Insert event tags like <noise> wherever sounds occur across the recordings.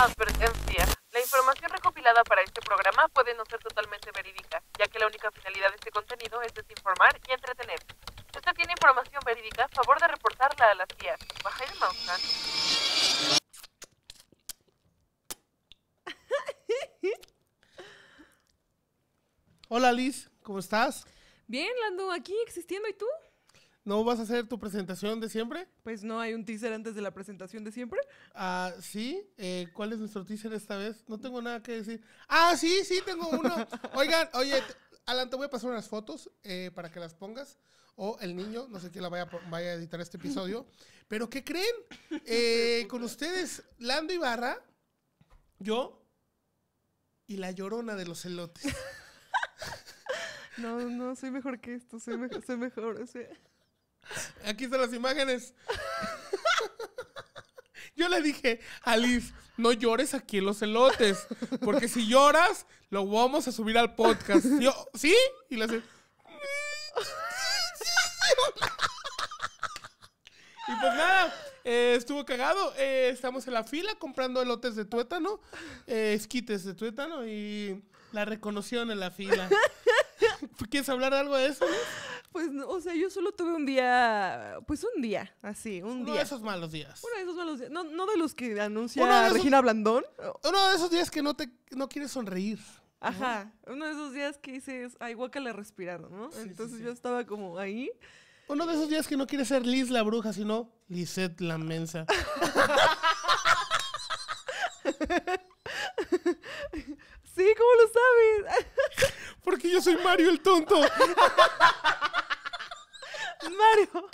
Advertencia. La información recopilada para este programa puede no ser totalmente verídica, ya que la única finalidad de este contenido es desinformar y entretener. Si usted tiene información verídica, favor de reportarla a las tías. Baja el mouse, ¿ah? Hola Liz, ¿cómo estás? Bien, Lando, aquí existiendo, ¿y tú? ¿No vas a hacer tu presentación de siempre? Pues no, hay un teaser antes de la presentación de siempre. Ah, sí. Eh, ¿Cuál es nuestro teaser esta vez? No tengo nada que decir. Ah, sí, sí, tengo uno. <laughs> Oigan, oye, Alan, te voy a pasar unas fotos eh, para que las pongas. O el niño, no sé quién la vaya, vaya a editar este episodio. <laughs> Pero, ¿qué creen? <laughs> Eh, con ustedes, Lando Ibarra, yo y la llorona de los elotes. No, no, soy mejor que esto, soy mejor, soy mejor, o Aquí están las imágenes. <laughs> Yo le dije, Alice, no llores aquí los elotes, porque si lloras, lo vamos a subir al podcast. yo, ¿sí? Y le hace... Y pues nada, eh, estuvo cagado. Eh, estamos en la fila comprando elotes de tuétano, eh, esquites de tuétano y la reconoció en la fila. ¿Quieres hablar algo de eso? Pues, o sea, yo solo tuve un día, pues un día, así, un día. Uno de esos malos días. Uno de esos malos días. No, no de los que anuncia Regina Blandón. Uno de esos días que no, te, no quieres sonreír. Ajá, uno de esos días que dices, ay, le respiraron, ¿no? Entonces yo estaba como ahí. Uno de esos días que no quieres ser Liz la bruja, sino Lisette la mensa. <laughs> sí, ¿cómo lo sabes? <laughs> Porque yo soy Mario el tonto. Mario.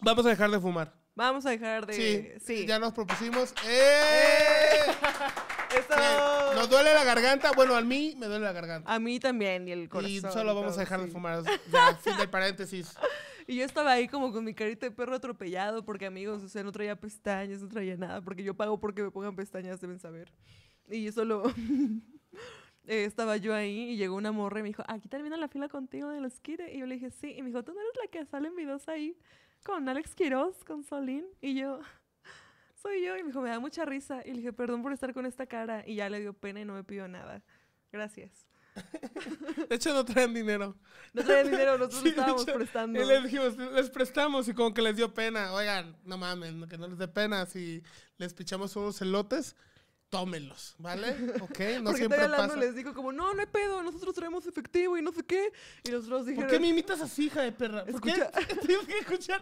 Vamos a dejar de fumar. Vamos a dejar de. Sí, sí. ya nos propusimos. ¡Eh! eh <laughs> nos duele la garganta. Bueno, a mí me duele la garganta. A mí también y el corazón. Y solo vamos a dejar de fumar. fin del paréntesis. <laughs> Y yo estaba ahí como con mi carita de perro atropellado porque, amigos, o sea, no traía pestañas, no traía nada. Porque yo pago porque me pongan pestañas, deben saber. Y yo solo. Eh, estaba yo ahí y llegó una morra y me dijo, aquí termina la fila contigo de los Kire. Y yo le dije, sí. Y me dijo, tú no eres la que sale en videos ahí con Alex Quiroz, con Solín. Y yo, <laughs> soy yo. Y me dijo, me da mucha risa. Y le dije, perdón por estar con esta cara. Y ya le dio pena y no me pidió nada. Gracias. <laughs> De hecho, no traen dinero. No traen <laughs> dinero, nosotros estábamos prestando. Y les dijimos, les prestamos y como que les dio pena. Oigan, no mamen, que no les dé pena si les pichamos unos elotes tómenlos, ¿vale? <laughs> Ok, no Porque siempre hablando, pasa. les digo como, no, no hay pedo, nosotros traemos efectivo y no sé qué. Y nosotros dijeron... ¿Por qué me imitas así, hija de perra? ¿Por Escucha... qué <laughs> tienes que escuchar?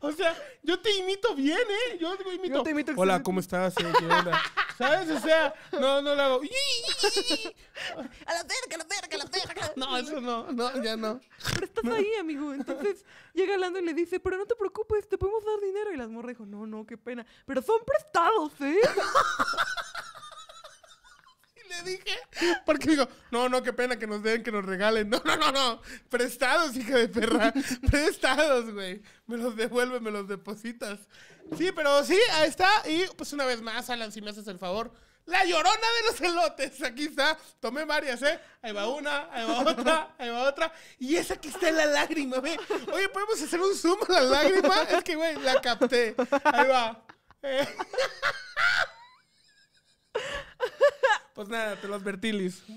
O sea, yo te imito bien, ¿eh? Yo te imito. Hola, ¿cómo estás? Eh? ¿Sabes? O sea, no, no lo hago. a la verga, a la verga, a la verga. <laughs> No, eso no, no, ya no. Pero estás ahí, amigo. Entonces llega Lando y le dice, pero no te preocupes, te podemos dar dinero. Y las morras dijo, no, no, qué pena. Pero son prestados, ¿eh? <laughs> dije. Porque digo, no, no, qué pena que nos den, que nos regalen. No, no, no, no. Prestados, hija de perra. <laughs> Prestados, güey. Me los devuelve, me los depositas. Sí, pero sí, ahí está. Y pues una vez más, Alan, si me haces el favor. La llorona de los elotes. Aquí está. Tomé varias, ¿eh? Ahí va una, ahí va otra, ahí va otra. Y esa aquí está en la lágrima, güey. Oye, ¿podemos hacer un zoom a la lágrima? Es que, güey, la capté. Ahí va. Eh. <laughs> Pues nada, te los advertí,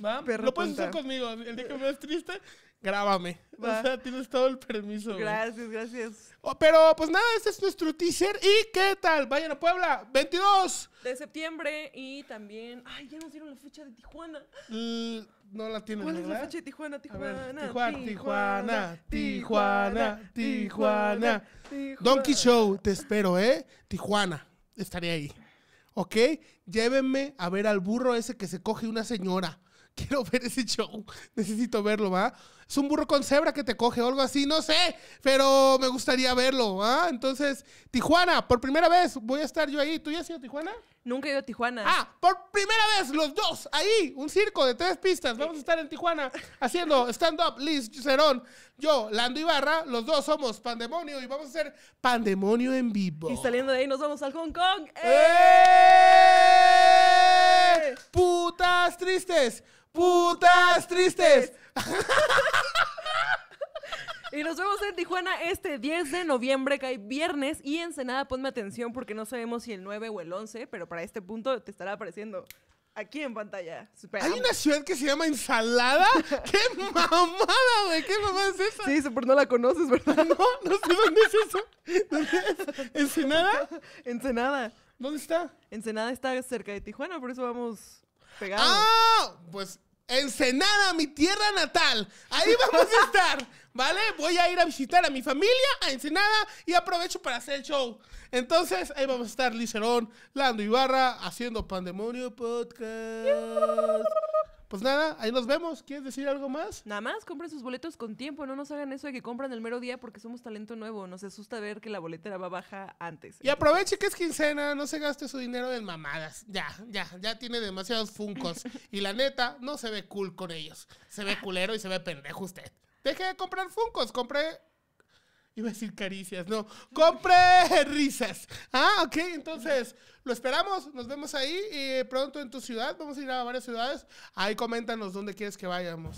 ¿va? lo puedes hacer conmigo. El día que me ves triste, grábame. O sea, tienes todo el permiso. Gracias, gracias. Oh, pero pues nada, este es nuestro teaser. ¿Y qué tal? Vayan a Puebla, 22 de septiembre. Y también. Ay, ya nos dieron la fecha de Tijuana. no la tienen, ¿Cuál es la fecha de Tijuana? Tijuana, Tijuana, Tijuana, Tijuana, Tijuana, Donkey Show, te espero, ¿eh? Tijuana, estaría ahí. ¿ok? Llévenme a ver al burro ese que se coge una señora. <laughs> Quiero ver ese show. Necesito verlo, ¿va? Es un burro con cebra que te coge o algo así, no sé, pero me gustaría verlo, ¿va? Entonces, Tijuana, por primera vez voy a estar yo ahí. ¿Tú ya has sido Tijuana? Nunca he ido a Tijuana. Ah, por primera vez los dos, ahí, un circo de tres pistas. Vamos a estar en Tijuana haciendo stand-up, Liz Cerón, yo, Lando Ibarra, los dos somos Pandemonio y vamos a hacer Pandemonio en vivo. Y saliendo de ahí nos vamos al Hong Kong. ¡Eh! ¡Eh! ¡Putas tristes! ¡Putas tristes! <laughs> Y nos vemos en Tijuana este 10 de noviembre, que hay viernes. Y Ensenada, ponme atención porque no sabemos si el 9 o el 11, pero para este punto te estará apareciendo aquí en pantalla. ¿Hay una ciudad que se llama Ensalada? <laughs> ¡Qué mamada, güey! ¿Qué mamada es esa? Sí, pero no la conoces, ¿verdad? No, no sé dónde es eso. Ensenada. ¿Dónde está? Ensenada está cerca de Tijuana, por eso vamos pegados. ¡Ah! Pues Ensenada, mi tierra natal. Ahí vamos a estar, ¿vale? Voy a ir a visitar a mi familia, a Ensenada, y aprovecho para hacer el show. Entonces, ahí vamos a estar Licerón, Lando Ibarra, haciendo Pandemonio Podcast. Pues nada, ahí nos vemos. ¿Quieres decir algo más? Nada más, compren sus boletos con tiempo. No nos hagan eso de que compran el mero día porque somos talento nuevo. Nos asusta ver que la boletera va baja antes. Y aproveche que es quincena, no se gaste su dinero en mamadas. Ya, ya, ya tiene demasiados funcos. <laughs> y la neta, no se ve cool con ellos. Se ve culero y se ve pendejo usted. Deje de comprar funcos, compre Iba a decir caricias, no. ¡Compre risas! Ah, ok, entonces lo esperamos. Nos vemos ahí y pronto en tu ciudad. Vamos a ir a varias ciudades. Ahí coméntanos dónde quieres que vayamos.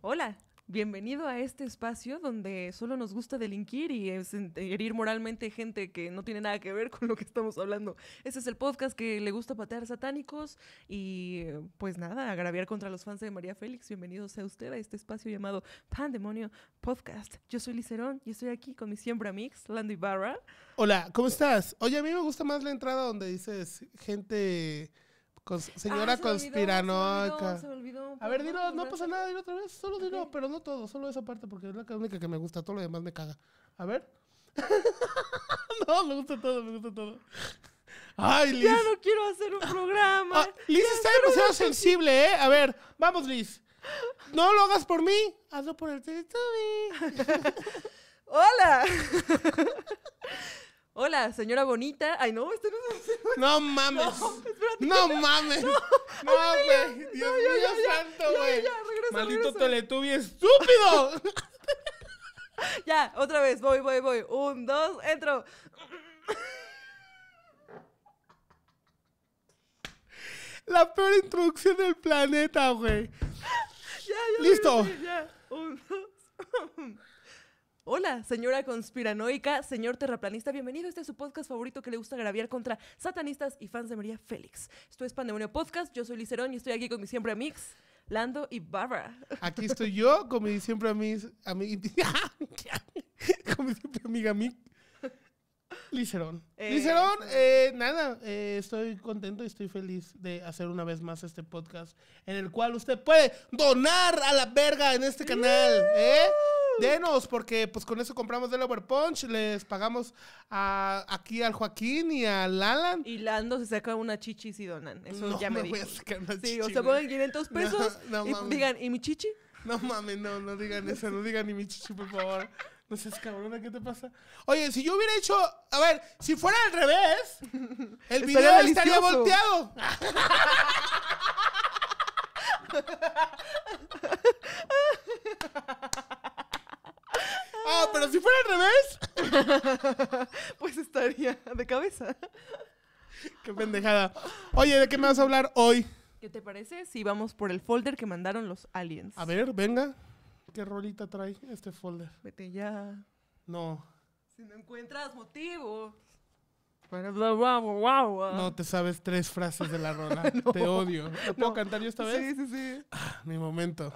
Hola. Bienvenido a este espacio donde solo nos gusta delinquir y herir moralmente gente que no tiene nada que ver con lo que estamos hablando. Ese es el podcast que le gusta patear satánicos y pues nada, agraviar contra los fans de María Félix. Bienvenido sea usted a este espacio llamado Pandemonio Podcast. Yo soy Licerón y estoy aquí con mi siembra mix, Landy Barra. Hola, ¿cómo estás? Oye, a mí me gusta más la entrada donde dices gente señora conspiranoica. a ver, dilo, no pasa nada, dilo otra vez. Solo dilo, pero no todo, solo esa parte, porque es la única que me gusta. Todo lo demás me caga. A ver. <laughs> no, me gusta todo, me gusta todo. Ay, Liz. Ya no quiero hacer un programa. Ah, Liz está demasiado sensible, ¿eh? A ver, vamos, Liz. No lo hagas por mí, hazlo por el Teletubby. <laughs> ¡Hola! <laughs> hola, señora bonita. Ay, no, esto no es... No mames. No, mames. No mames. No, güey. Dios mío santo, güey. Maldito Teletubi estúpido. <laughs> ya, otra vez. Voy, voy, voy. Un, dos, entro. La peor introducción del planeta, güey. Ya, ya. Listo. Ya. Un, dos. <laughs> Hola, señora conspiranoica, señor terraplanista, bienvenido. Este es su podcast favorito que le gusta grabar contra satanistas y fans de María Félix. Esto es Pandemonio Podcast, yo soy Licerón y estoy aquí con mi siempre mix. Lando y Barbara. Aquí estoy yo con mi siempre amigas, <laughs> con mi siempre amiga Licerón. Eh, Licerón, eh, nada, eh, estoy contento y estoy feliz de hacer una vez más este podcast en el cual usted puede donar a la verga en este canal. ¿eh? denos, porque pues con eso compramos del Punch, les pagamos a, aquí al Joaquín y al Alan. Y Lando se saca una chichi y donan. Eso ya me, me voy a sacar una chichi. Sí, o sea, ponen 500 pesos y digan, ¿y mi chichi? No mames, no, no digan eso, no digan ni mi chichi, por favor. No seas cabrona, ¿qué te pasa? Oye, si yo hubiera hecho. A ver, si fuera al revés, <laughs> el video estaría, estaría volteado. <laughs> Ah, pero si fuera al revés. <laughs> pues estaría de cabeza. Qué pendejada. Oye, ¿de qué me vas a hablar hoy? ¿Qué te parece si vamos por el folder que mandaron los aliens? A ver, venga. ¿Qué rolita trae este folder? Vete ya. No. Si no encuentras motivo. Ah. No te sabes tres frases de la rola. <laughs> te odio. ¿Lo puedo cantar yo esta vez? Sí, sí, sí. Ah, mi momento.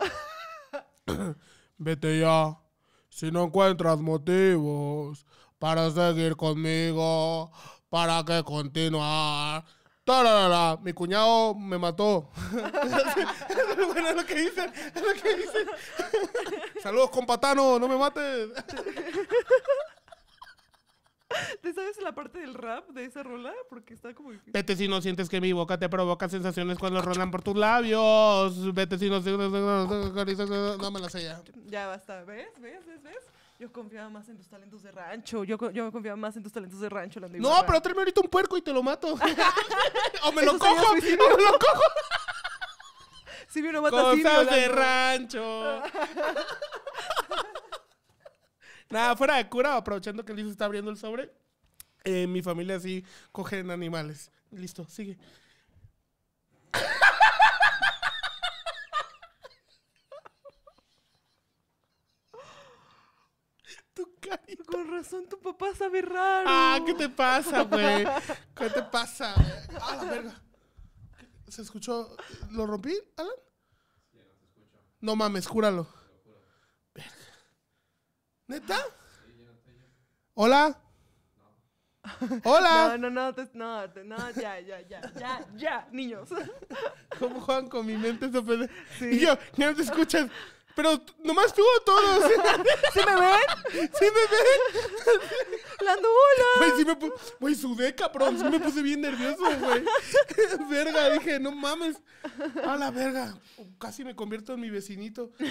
<coughs> Vete ya. Si no encuentras motivos para seguir conmigo, para que continuar. -la. mi cuñado me mató. <laughs> bueno, es lo que dicen, es lo que dicen. <laughs> Saludos, compatano, no me mates. <laughs> ¿Te sabes la parte del rap de esa rola? Porque está como. Vete si no sientes que mi boca te provoca sensaciones cuando rolan por tus labios. Vete si no sientes. No me la sé ya. basta. ¿Ves? ¿Ves? ¿Ves? Yo confiaba más en tus talentos de rancho. Yo, yo confiaba más en tus talentos de rancho, No, pero tráeme ahorita un puerco y te lo mato. <laughs> o me lo cojo. O me lo cojo. <laughs> Si sí, me lo Cosas de rancho. Nada, fuera de cura, aprovechando que Liz está abriendo el sobre. Eh, mi familia sí cogen animales. Listo, sigue. Tu Con razón, tu papá sabe raro. Ah, ¿qué te pasa, güey? ¿Qué te pasa? Ah, la verga. ¿Se escuchó? ¿Lo rompí, Alan? Sí, no se No mames, júralo. ¿Neta? ¿Hola? <laughs> Hola. No, no, no, no, no, ya, ya, ya, ya, ya, niños. ¿Cómo juegan con mi mente sí. Y yo, ya no te escuchas. Pero nomás tú o todos. <laughs> ¿Sí me ven? ¿Sí me ven? ¡La nula! Güey, sí me puse. Güey, sudé, cabrón. Sí me puse bien nervioso, güey. <laughs> verga, dije, no mames. A la verga. Casi me convierto en mi vecinito. <laughs> MK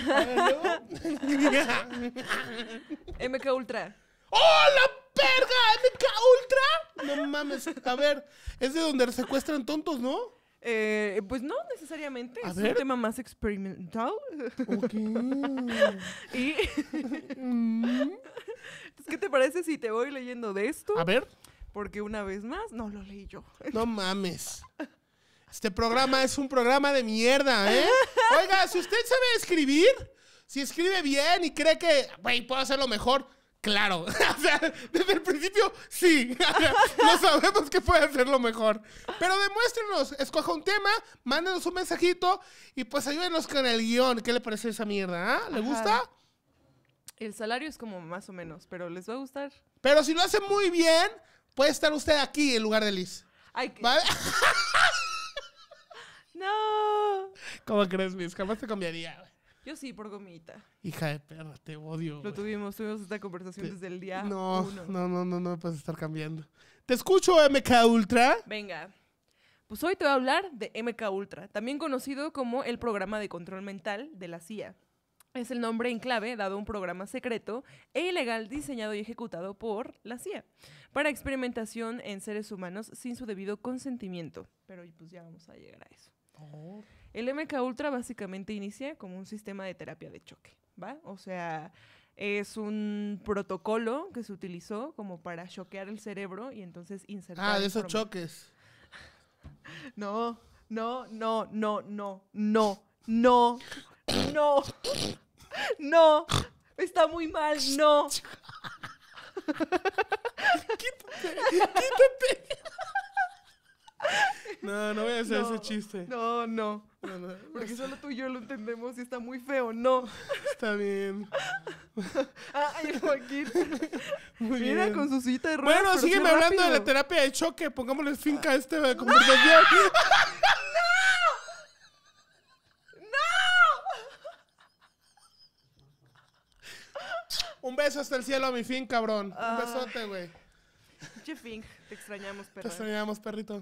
Ultra. ¡Oh, la verga! ¡MK Ultra! No mames. A ver, es de donde secuestran tontos, ¿no? Eh, pues no necesariamente, es un tema más experimental. <laughs> y mm. ¿qué te parece si te voy leyendo de esto? A ver. Porque una vez más no lo leí yo. No mames. Este programa es un programa de mierda, ¿eh? Oiga, si usted sabe escribir, si escribe bien y cree que, güey, puedo hacerlo mejor, Claro, <laughs> o sea, desde el principio sí, <laughs> no sabemos qué puede lo mejor. Pero demuéstrenos, escoja un tema, mándenos un mensajito y pues ayúdenos con el guión. ¿Qué le parece esa mierda? Ah? ¿Le gusta? El salario es como más o menos, pero les va a gustar. Pero si lo hace muy bien, puede estar usted aquí en lugar de Liz. Ay, <laughs> no. ¿Cómo crees, Liz? Jamás te cambiaría. Yo sí, por gomita. Hija de perra, te odio. Lo tuvimos, tuvimos esta conversación desde el día no, uno. No, no, no, no me puedes estar cambiando. Te escucho, MK Ultra. Venga. Pues hoy te voy a hablar de MK Ultra, también conocido como el programa de control mental de la CIA. Es el nombre en clave dado a un programa secreto e ilegal diseñado y ejecutado por la CIA para experimentación en seres humanos sin su debido consentimiento. Pero pues ya vamos a llegar a eso. El MK Ultra básicamente inicia como un sistema de terapia de choque, ¿va? O sea, es un protocolo que se utilizó como para choquear el cerebro y entonces insertar. Ah, de esos choques. <laughs> No, no, no, no, no, no, no, no, no, está muy mal, no. quítate, <laughs> quítate. <laughs> No, no voy a hacer ese chiste. No, no. Porque solo tú y yo lo entendemos y está muy feo, no. Está bien. <laughs> Ah, ay, Joaquín. <laughs> Muy Mira, con su cita de ruedas. Bueno, sígueme hablando de la terapia de choque. Pongámosle finca a este de aquí. ¡No! ¡No! Un beso hasta el cielo a mi fin, cabrón. Un ah. besote, güey. Che, te extrañamos, perrito Te extrañamos, perrito.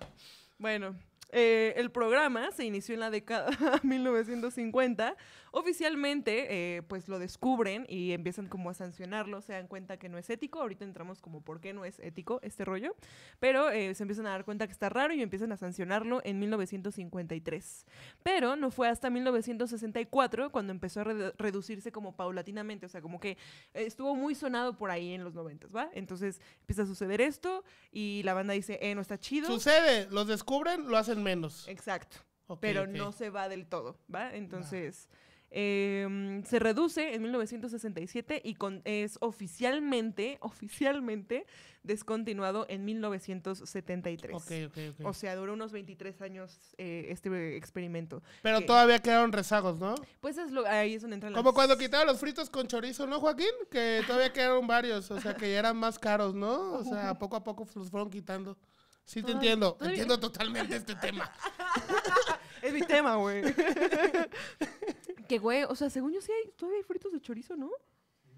Bueno, eh, el programa se inició en la década 1950. <laughs> Oficialmente, eh, pues lo descubren y empiezan como a sancionarlo, se dan cuenta que no es ético. Ahorita entramos como por qué no es ético este rollo, pero eh, se empiezan a dar cuenta que está raro y empiezan a sancionarlo en 1953. Pero no fue hasta 1964 cuando empezó a reducirse como paulatinamente, o sea, como que estuvo muy sonado por ahí en los 90, ¿va? Entonces empieza a suceder esto y la banda dice, eh, no está chido. Sucede, los descubren, lo hacen menos. Exacto. pero no se va del todo, ¿va? Entonces... Em, se reduce en 1967 y con, es oficialmente, oficialmente descontinuado en 1973. Ok, ok, O sea, duró unos 23 años eh, este experimento. Pero todavía quedaron rezagos, ¿no? Pues es ahí es donde entran Como cuando quitaron los fritos con chorizo, ¿no, Joaquín? Que todavía quedaron varios, o sea, que ya eran más caros, ¿no? O sea, <laughs> poco a poco los fueron quitando. Sí, te entiendo. entiendo totalmente este tema. <laughs> es mi tema, güey. <laughs> que, güey, o sea, según yo sí hay, todavía hay fritos de chorizo, ¿no?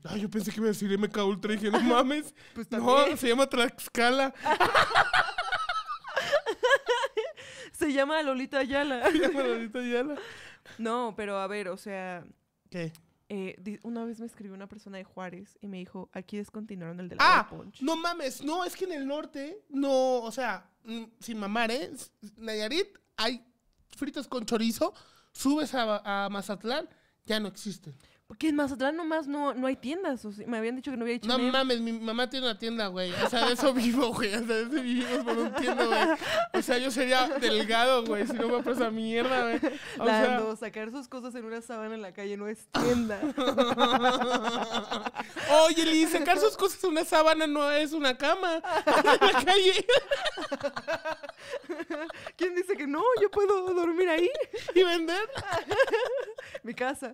Ay, yo pensé que iba a decir MK Ultra y dije, no <laughs> mames. Pues no, se llama Tlaxcala. se llama Lolita Ayala. Se llama Lolita Ayala. No, pero a ver, o sea. ¿Qué? Eh, una vez me escribió una persona de Juárez y me dijo, aquí descontinuaron el de ah, No mames, no, es que en el norte, no, o sea, mm, sin mamar, ¿eh? Nayarit, hay fritas con chorizo, subes a Mazatlán, ya no existen. Porque en Mazatlán nomás no, no hay tiendas. O me habían dicho que no había tiendas. No mames, mi mamá tiene una tienda, güey. O sea, de eso vivo, güey. O sea, de eso vivimos por un tienda, güey. O sea, yo sería delgado, güey, si no me esa mierda, güey. O sea... sacar sus cosas en una sábana en la calle no es tienda. <laughs> Oye, Lili, sacar sus cosas en una sábana no es una cama. En la calle. <laughs> ¿Quién dice que no? Yo puedo dormir ahí. ¿Y vender? <laughs> Mi casa.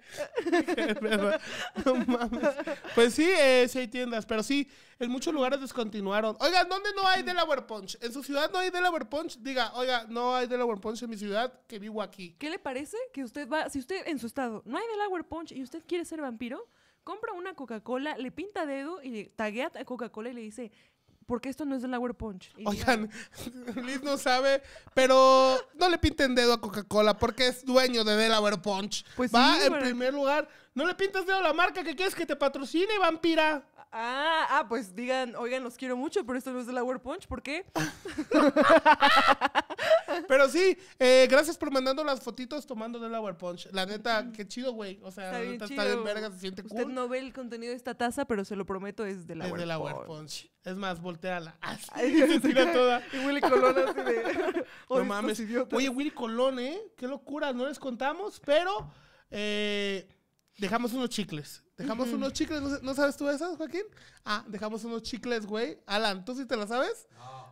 <laughs> No mames. Pues sí, eh, sí hay tiendas, pero sí, en muchos lugares descontinuaron. Oiga, ¿dónde no hay Delaware Punch? En su ciudad no hay Delaware Punch. Diga, oiga, no hay Delaware Punch en mi ciudad, que vivo aquí. ¿Qué le parece que usted va, si usted en su estado no hay Delaware Punch y usted quiere ser vampiro, compra una Coca-Cola, le pinta dedo y le taguea a Coca-Cola y le dice, porque esto no es de Punch. Oigan, <laughs> Liz no sabe, pero no le pinten dedo a Coca-Cola porque es dueño de Delaware Punch. Pues Va en primer lugar. No le pintas dedo a la marca que quieres que te patrocine, vampira. Ah, ah, pues digan, oigan, los quiero mucho, pero esto no es de la War Punch, ¿por qué? <laughs> pero sí, eh, gracias por mandando las fotitos tomando de la War Punch. La neta, qué chido, güey. O sea, está la bien, neta, está de verga, se siente Usted no ve el contenido de esta taza, pero se lo prometo, es de la, es de la Punch. Punch. Es más, volteala. <laughs> Así, Y se <laughs> tira toda. Y Willy Colón así de... Oh, no mames. Oye, Willy Colón, ¿eh? Qué locura, no les contamos, pero... Eh, Dejamos unos chicles. Dejamos unos chicles. ¿No, sabes tú esas, Joaquín? Ah, dejamos unos chicles, güey. Alan, ¿tú sí te la sabes?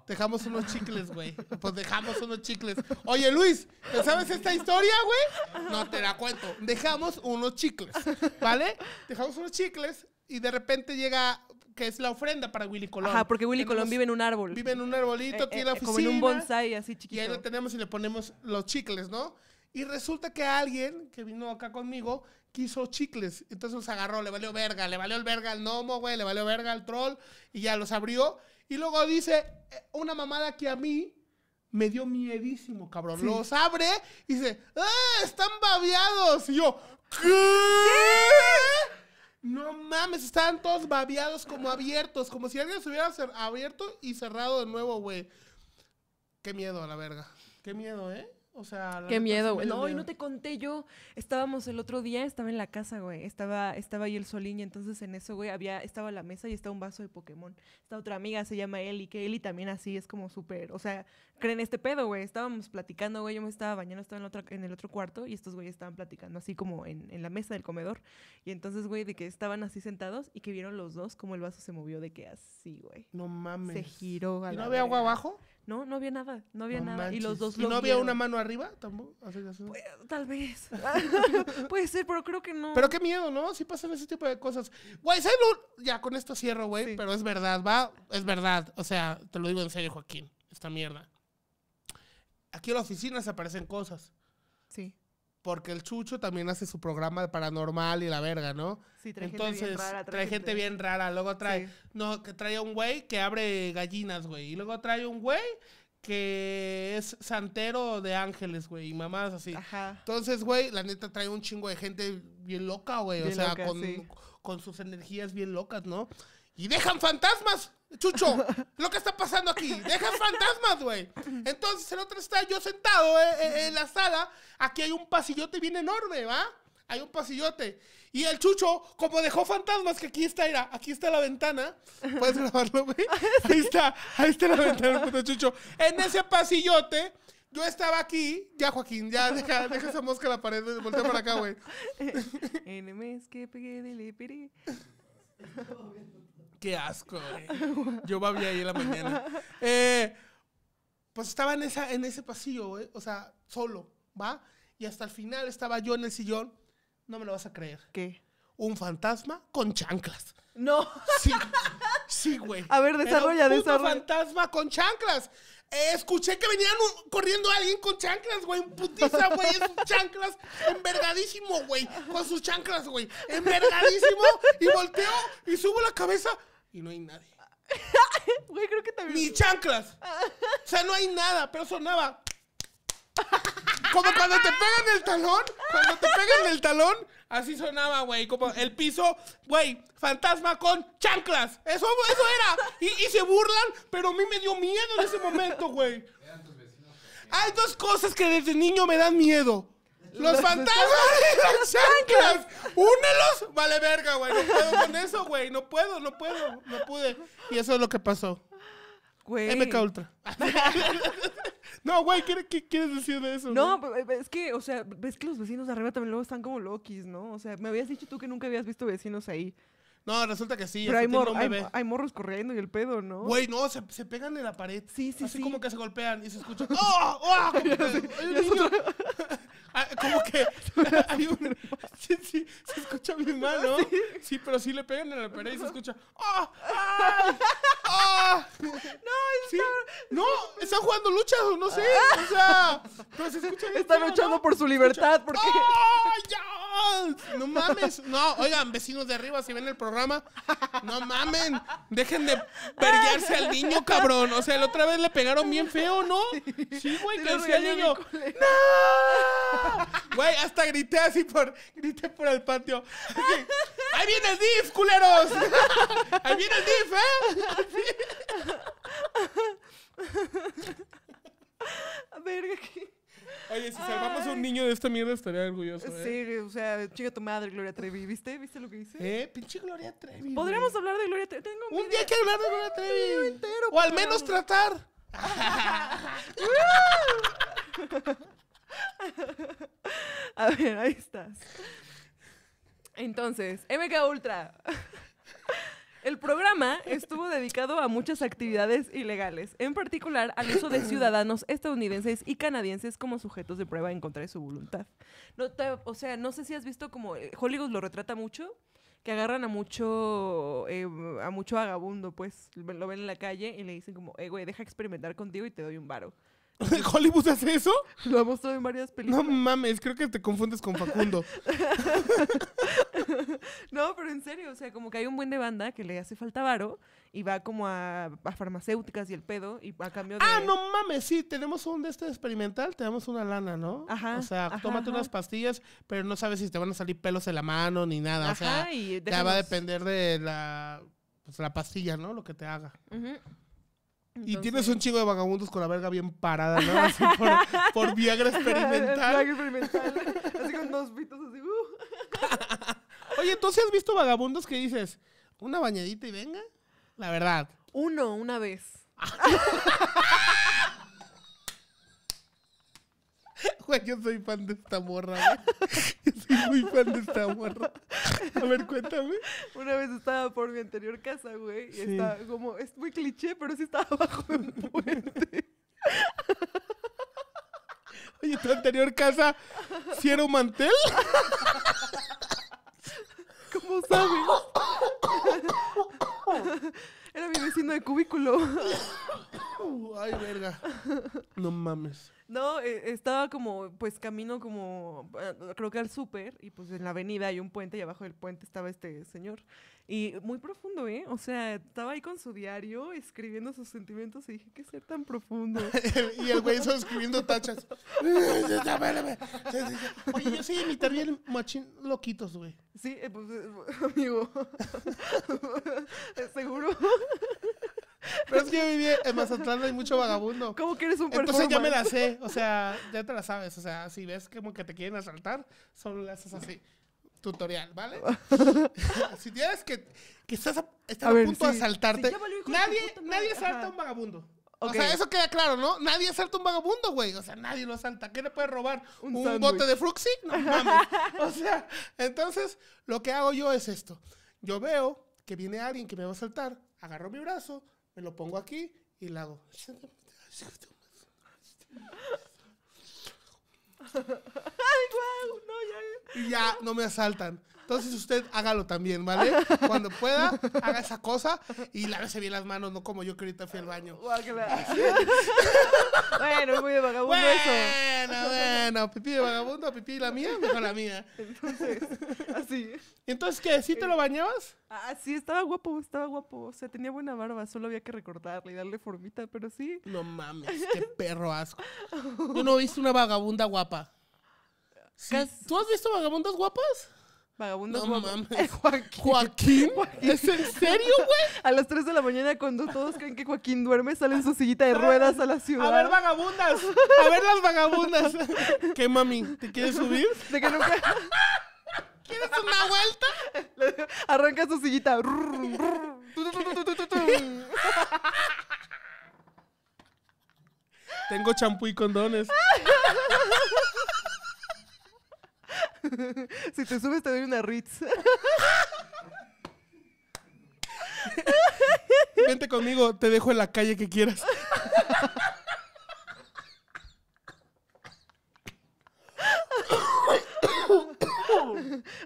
Dejamos unos chicles, güey. Pues dejamos unos chicles. Oye, Luis, ¿te sabes esta historia, güey? No te la cuento. Dejamos unos chicles, ¿vale? Dejamos unos chicles y de repente llega que es la ofrenda para Willy Colón. Ajá, porque Willy Colón vive en un árbol. Vive en un arbolito, tiene eh, eh, la oficina. Eh, como en un bonsai así chiquito. Y ahí lo tenemos y le ponemos los chicles, ¿no? Y resulta que alguien que vino acá conmigo quiso chicles. Entonces los agarró, le valió verga, le valió el verga al gnomo, güey, le valió verga al troll y ya los abrió. Y luego dice eh, una mamada que a mí me dio miedísimo, cabrón. Los abre y dice, ¡ah! Están babeados. Y yo, ¿qué? No mames, están todos babeados como abiertos, como si alguien se hubiera abierto y cerrado de nuevo, güey. Qué miedo a la verga. Qué miedo, ¿eh? O sea, Qué miedo, güey. No, y no te conté yo. Estábamos el otro día, estaba en la casa, güey. Estaba, estaba ahí el solín y entonces en eso, güey, había, estaba la mesa y estaba un vaso de Pokémon. Esta otra amiga se llama Eli, que Eli también así es como súper, o sea, creen este pedo, güey. Estábamos platicando, güey. Yo me estaba bañando, estaba en, otra, en el otro cuarto y estos güeyes estaban platicando así como en, la mesa del comedor. Y entonces, güey, de que estaban así sentados y que vieron los dos como el vaso se movió de que así, güey. No mames. Se giró. no había agua abajo? No, no había nada, no había nada. Y los dos ¿Y no había una mano arriba tampoco? Pues, tal vez. <laughs> Puede ser, pero creo que no. Pero qué miedo, ¿no? si pasan ese tipo de cosas. Güey, Ya, con esto cierro, güey. Pero es verdad, va. Es verdad. O sea, te lo digo en serio, Joaquín. Esta mierda. Aquí en la oficina se aparecen cosas. Sí porque el Chucho también hace su programa de paranormal y la verga, ¿no? Sí, trae Entonces, gente bien rara. Trae, gente bien rara. Luego trae, no, que trae un güey que abre gallinas, güey. Y luego trae un güey que es santero de ángeles, güey, y mamás así. Ajá. Entonces, güey, la neta trae un chingo de gente bien loca, güey, o sea, con, con, sus energías bien locas, ¿no? y dejan fantasmas. Chucho, lo que está pasando aquí, dejan fantasmas, güey. Entonces el otro está yo sentado eh, eh, en la sala, aquí hay un pasillote bien enorme, ¿va? Hay un pasillote. Y el Chucho, como dejó fantasmas, que aquí está, era, aquí está la ventana. Puedes grabarlo, güey. Ahí está, ahí está la ventana, puto Chucho. En ese pasillote, yo estaba aquí, ya Joaquín, ya deja, esa mosca en la pared, voltea para acá, güey. <laughs> que pegué <laughs> Qué asco, güey. <laughs> Yo babía ahí en la mañana. Eh, pues estaba en, esa, en ese pasillo, güey. O sea, solo, ¿va? Y hasta el final estaba yo en el sillón. No me lo vas a creer. ¿Qué? Un fantasma con chanclas. No. Sí, güey. <laughs> A ver, desarrolla, desarrolla. un fantasma con chanclas escuché que venían corriendo alguien con chanclas, güey. Un putiza, güey. En sus chanclas. Envergadísimo, güey. Con sus chanclas, güey. Envergadísimo. Y volteo y subo la cabeza y no hay nadie. <laughs> Güey, creo que también. Ni chanclas. O sea, no hay nada, pero sonaba. Como cuando te pegan el talón, cuando te pegan el talón Así sonaba, güey. Como el piso, güey, fantasma con chanclas. Eso, eso era. Y, se burlan, pero a mí me dio miedo en ese momento, güey. Ah, hay dos cosas que desde niño me dan miedo. Los, fantasmas y las chanclas. Únelos. Vale verga, güey. No puedo con eso, güey. No puedo, no puedo. No pude. Y eso es lo que pasó. Güey. MK Ultra. <laughs> No, güey, ¿qué, quieres decir de eso? No, pues, eh, es que, o sea, ves que los vecinos de arriba también luego están como loquis, ¿no? O sea, me habías dicho tú que nunca habías visto vecinos ahí. No, resulta que sí. Pero hay, hay, morros corriendo y el pedo, ¿no? Güey, no, se, pegan en la pared. Sí, sí, así como que se golpean y se escucha. <laughs> ¡Oh! ¡Oh! <laughs> ah, como que <laughs> hay un... Sí, sí, se escucha bien mal, ¿no? Sí, pero sí le pegan en la pared y se escucha... ¡Ah! ah". No, sí. No, están jugando luchas, o no sé. O sea, se escucha Están luchando por su libertad, porque... ¡Oh, No mames. No, oigan, vecinos de arriba, si ven el programa, no mamen. Dejen de verguearse al niño, cabrón. O sea, la otra vez le pegaron bien feo, ¿no? Sí, güey, sí, que decía el niño. ¡No! Güey, hasta grité así por. Grité por el patio. ¡Ahí viene el DIF, culeros! <laughs> ¡Ahí viene el DIF, eh! A <laughs> ver qué. Oye, si salvamos a un niño de esta mierda estaría orgulloso. ¿eh? Sí, o sea, chica tu madre, Gloria Trevi. ¿Viste? ¿Viste lo que dice? Eh, pinche Gloria Trevi. Podríamos hablar de Gloria Trevi. Tengo un, un día hay que hablar de Gloria Trevi. Entero, o al menos tratar. <laughs> <laughs> A ver, ahí estás. Entonces, MK Ultra. El programa estuvo dedicado a muchas actividades ilegales, en particular al uso de ciudadanos estadounidenses y canadienses como sujetos de prueba en contra de su voluntad. No o sea, no sé si has visto como eh, Hollywood lo retrata mucho, que agarran a mucho eh, a mucho vagabundo, pues lo ven en la calle y le dicen como, eh, güey, deja experimentar contigo y te doy un varo. <laughs> ¿Hollywood hace eso? Lo ha mostrado en varias películas. No mames, creo que te confundes con Facundo. <laughs> no, pero en serio, o sea, como que hay un buen de banda que le hace falta varo y va como a, farmacéuticas y el pedo y a cambio ah, de... Ah, no mames, sí, tenemos un de este experimental, te damos una lana, ¿no? Ajá. O sea, tómate unas pastillas, pero no sabes si te van a salir pelos en la mano ni nada. o sea, y ya va a depender de la, pues, la pastilla, ¿no? Lo que te haga. Ajá y tienes un chingo de vagabundos con la verga bien parada, ¿no? Así por, <laughs> Viagra experimental. Viagra experimental. Así con dos pitos, así. Uh. Oye, ¿tú has visto vagabundos que dices, una bañadita y venga? La verdad. Uno, una vez. <laughs> <laughs> Güey, yo soy fan de esta morra, güey. Yo soy muy fan de esta morra. A ver, cuéntame. Una vez estaba por mi anterior casa, güey. Y estaba como, es muy cliché, pero sí estaba abajo de un puente. Oye, tu anterior casa, si un mantel? ¿Cómo sabes? Era mi vecino de cubículo. Ay, verga. No mames. No, e, estaba como, pues camino como, eh, creo que al súper, y pues en la avenida hay un puente y abajo del puente estaba este señor. Y muy profundo, ¿eh? O sea, estaba ahí con su diario escribiendo sus sentimientos y dije, ¿qué ser tan profundo? <laughs> y el güey escribiendo tachas. <laughs> Oye, yo sí imitaría el loquitos, güey. Sí, eh, pues, eh, <laughs> amigo. Seguro. Pero es que yo viví en Mazatlán, hay mucho vagabundo. ¿Cómo que eres un Entonces ya me la sé, o sea, ya te la sabes. O sea, si ves como que te quieren asaltar, solo le haces así. Tutorial, ¿vale? <laughs> si tienes que, que estás a, punto de asaltarte, nadie, nadie asalta a un vagabundo. O sea, eso queda claro, ¿no? Nadie asalta un vagabundo, güey. O sea, nadie lo asalta. ¿Qué le puede robar? Un, bote de Fruxy? No mames. o sea, entonces, lo que hago yo es esto. Yo veo que viene alguien que me va a asaltar, agarro mi brazo, me lo pongo aquí y lo hago. <laughs> Y ya no me asaltan. Entonces usted hágalo también, ¿vale? Cuando pueda, haga esa cosa y lávese bien las manos, no como yo que ahorita fui al baño. <laughs> bueno, muy de vagabundo bueno, eso. Bueno, pipí de vagabundo, pipí la mía, mejor la mía. Entonces, así. Entonces, ¿qué? ¿Sí te lo bañabas? Ah, sí, estaba guapo, estaba guapo. O sea, tenía buena barba, solo había que recortarle y darle formita, pero sí. No mames, qué perro asco. ¿Tú no viste una vagabunda guapa? ¿Tú has visto vagabundas guapas? Vagabundas No mames. Joaquín. ¿Es en serio, güey? <laughs> A las 3 de la mañana, cuando todos creen que Joaquín duerme, Salen su sillita de ruedas a la ciudad. A ver, vagabundas. A ver, las vagabundas. <laughs> ¿Qué, mami? ¿Te quieres subir? De que nunca. <laughs> ¿Quieres una vuelta? Arranca su sillita. Tengo champú y condones. <laughs> si te subes te doy una Ritz. Vente conmigo, te dejo en la calle que quieras.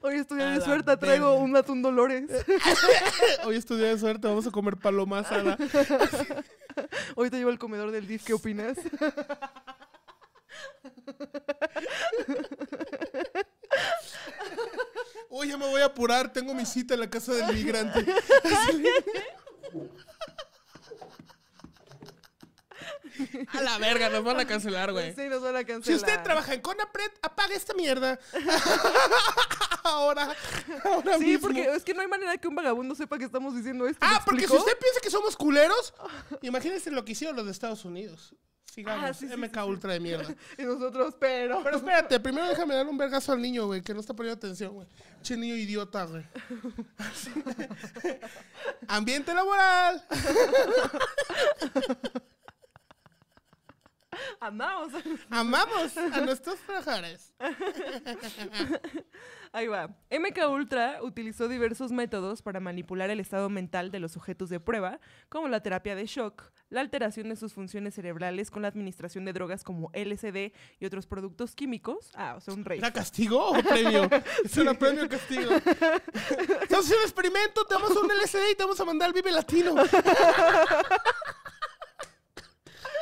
Hoy estudié de suerte, traigo un atún Dolores. <laughs> Hoy estudié de suerte, vamos a comer paloma Hoy te llevo al comedor del DIF, ¿qué opinas? <laughs> Oye, ya me voy a apurar, tengo mi cita en la casa del migrante. A la verga, nos van a cancelar, güey. Sí, nos van a cancelar. Si usted trabaja en Conapred, apaga esta mierda. <laughs> ahora, ahora sí, porque es que no hay manera que un vagabundo sepa que estamos diciendo esto. Ah, porque si usted piensa que somos culeros, imagínese lo que hicieron los de Estados Unidos. Sigamos, ah, sí, eh, MK Ultra de mierda. <laughs> y nosotros, pero. Pero espérate, primero déjame dar un vergazo al niño, güey, que no está poniendo atención, güey. Che niño idiota, güey. <laughs> <laughs> Ambiente laboral. Amamos. Amamos a nuestros trabajadores. <laughs> Ahí va. MK Ultra utilizó diversos métodos para manipular el estado mental de los sujetos de prueba, como la terapia de shock, la alteración de sus funciones cerebrales con la administración de drogas como LSD y otros productos químicos. Ah, o sea, un rey. ¿Era castigo o premio? Es <laughs> premio o castigo. <laughs> Entonces, un experimento, te vamos un LSD y te vamos a mandar al Vive Latino. <coughs>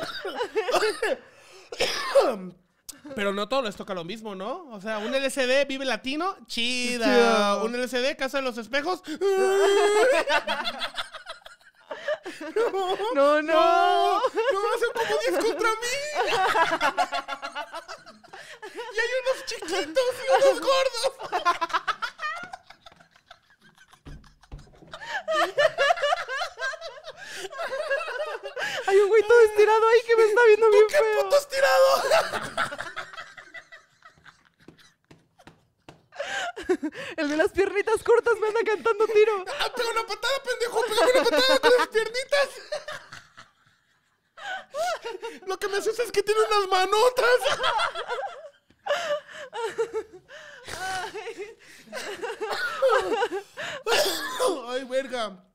Pero no todos les toca lo mismo, ¿no? O sea, un LCD vive latino, chida. Un LCD casa de los espejos. <laughs> No, no, no. No, hacen como 10 contra mí. Y hay unos chiquitos y unos gordos. Hay un güey todo estirado ahí que me está viendo ¿Tú bien qué puto estirado? El de las piernitas cortas me anda cantando tiro. ¡Ah, pega una patada, pendejo! ¡Pega una patada con las piernitas! Lo que me asusta es que tiene unas manotas. Ay verga.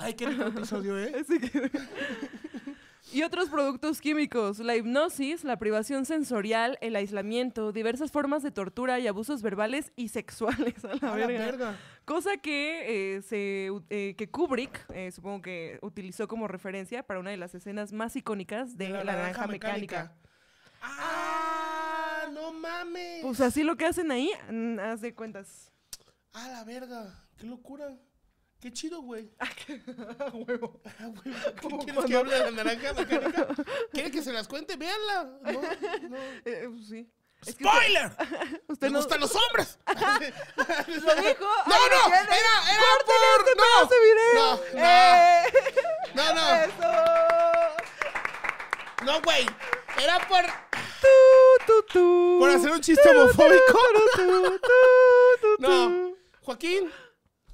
Ay, qué episodio, ¿eh? <laughs> y otros productos químicos, la hipnosis, la privación sensorial, el aislamiento, diversas formas de tortura y abusos verbales y sexuales <laughs> a la, verga. Cosa que, eh, se, eh, Kubrick, eh, supongo que utilizó como referencia para una de las escenas más icónicas de, La, naranja, mecánica. mecánica. ¡Ah! ¡No mames! Pues así lo que hacen ahí, mm, haz de cuentas. ¡A la verga! ¡Qué locura! Qué chido, güey. <laughs> Ah, <laughs> huevo. Ah, ¿Quieres que hable de la <laughs> naranja que se las cuente? Véanla. No, sí. ¡Spoiler! gustan los hombres! dijo. No, no, era, era por... no. no, no, No, güey. Era por... Tú, Por hacer un chiste homofóbico. no. Joaquín,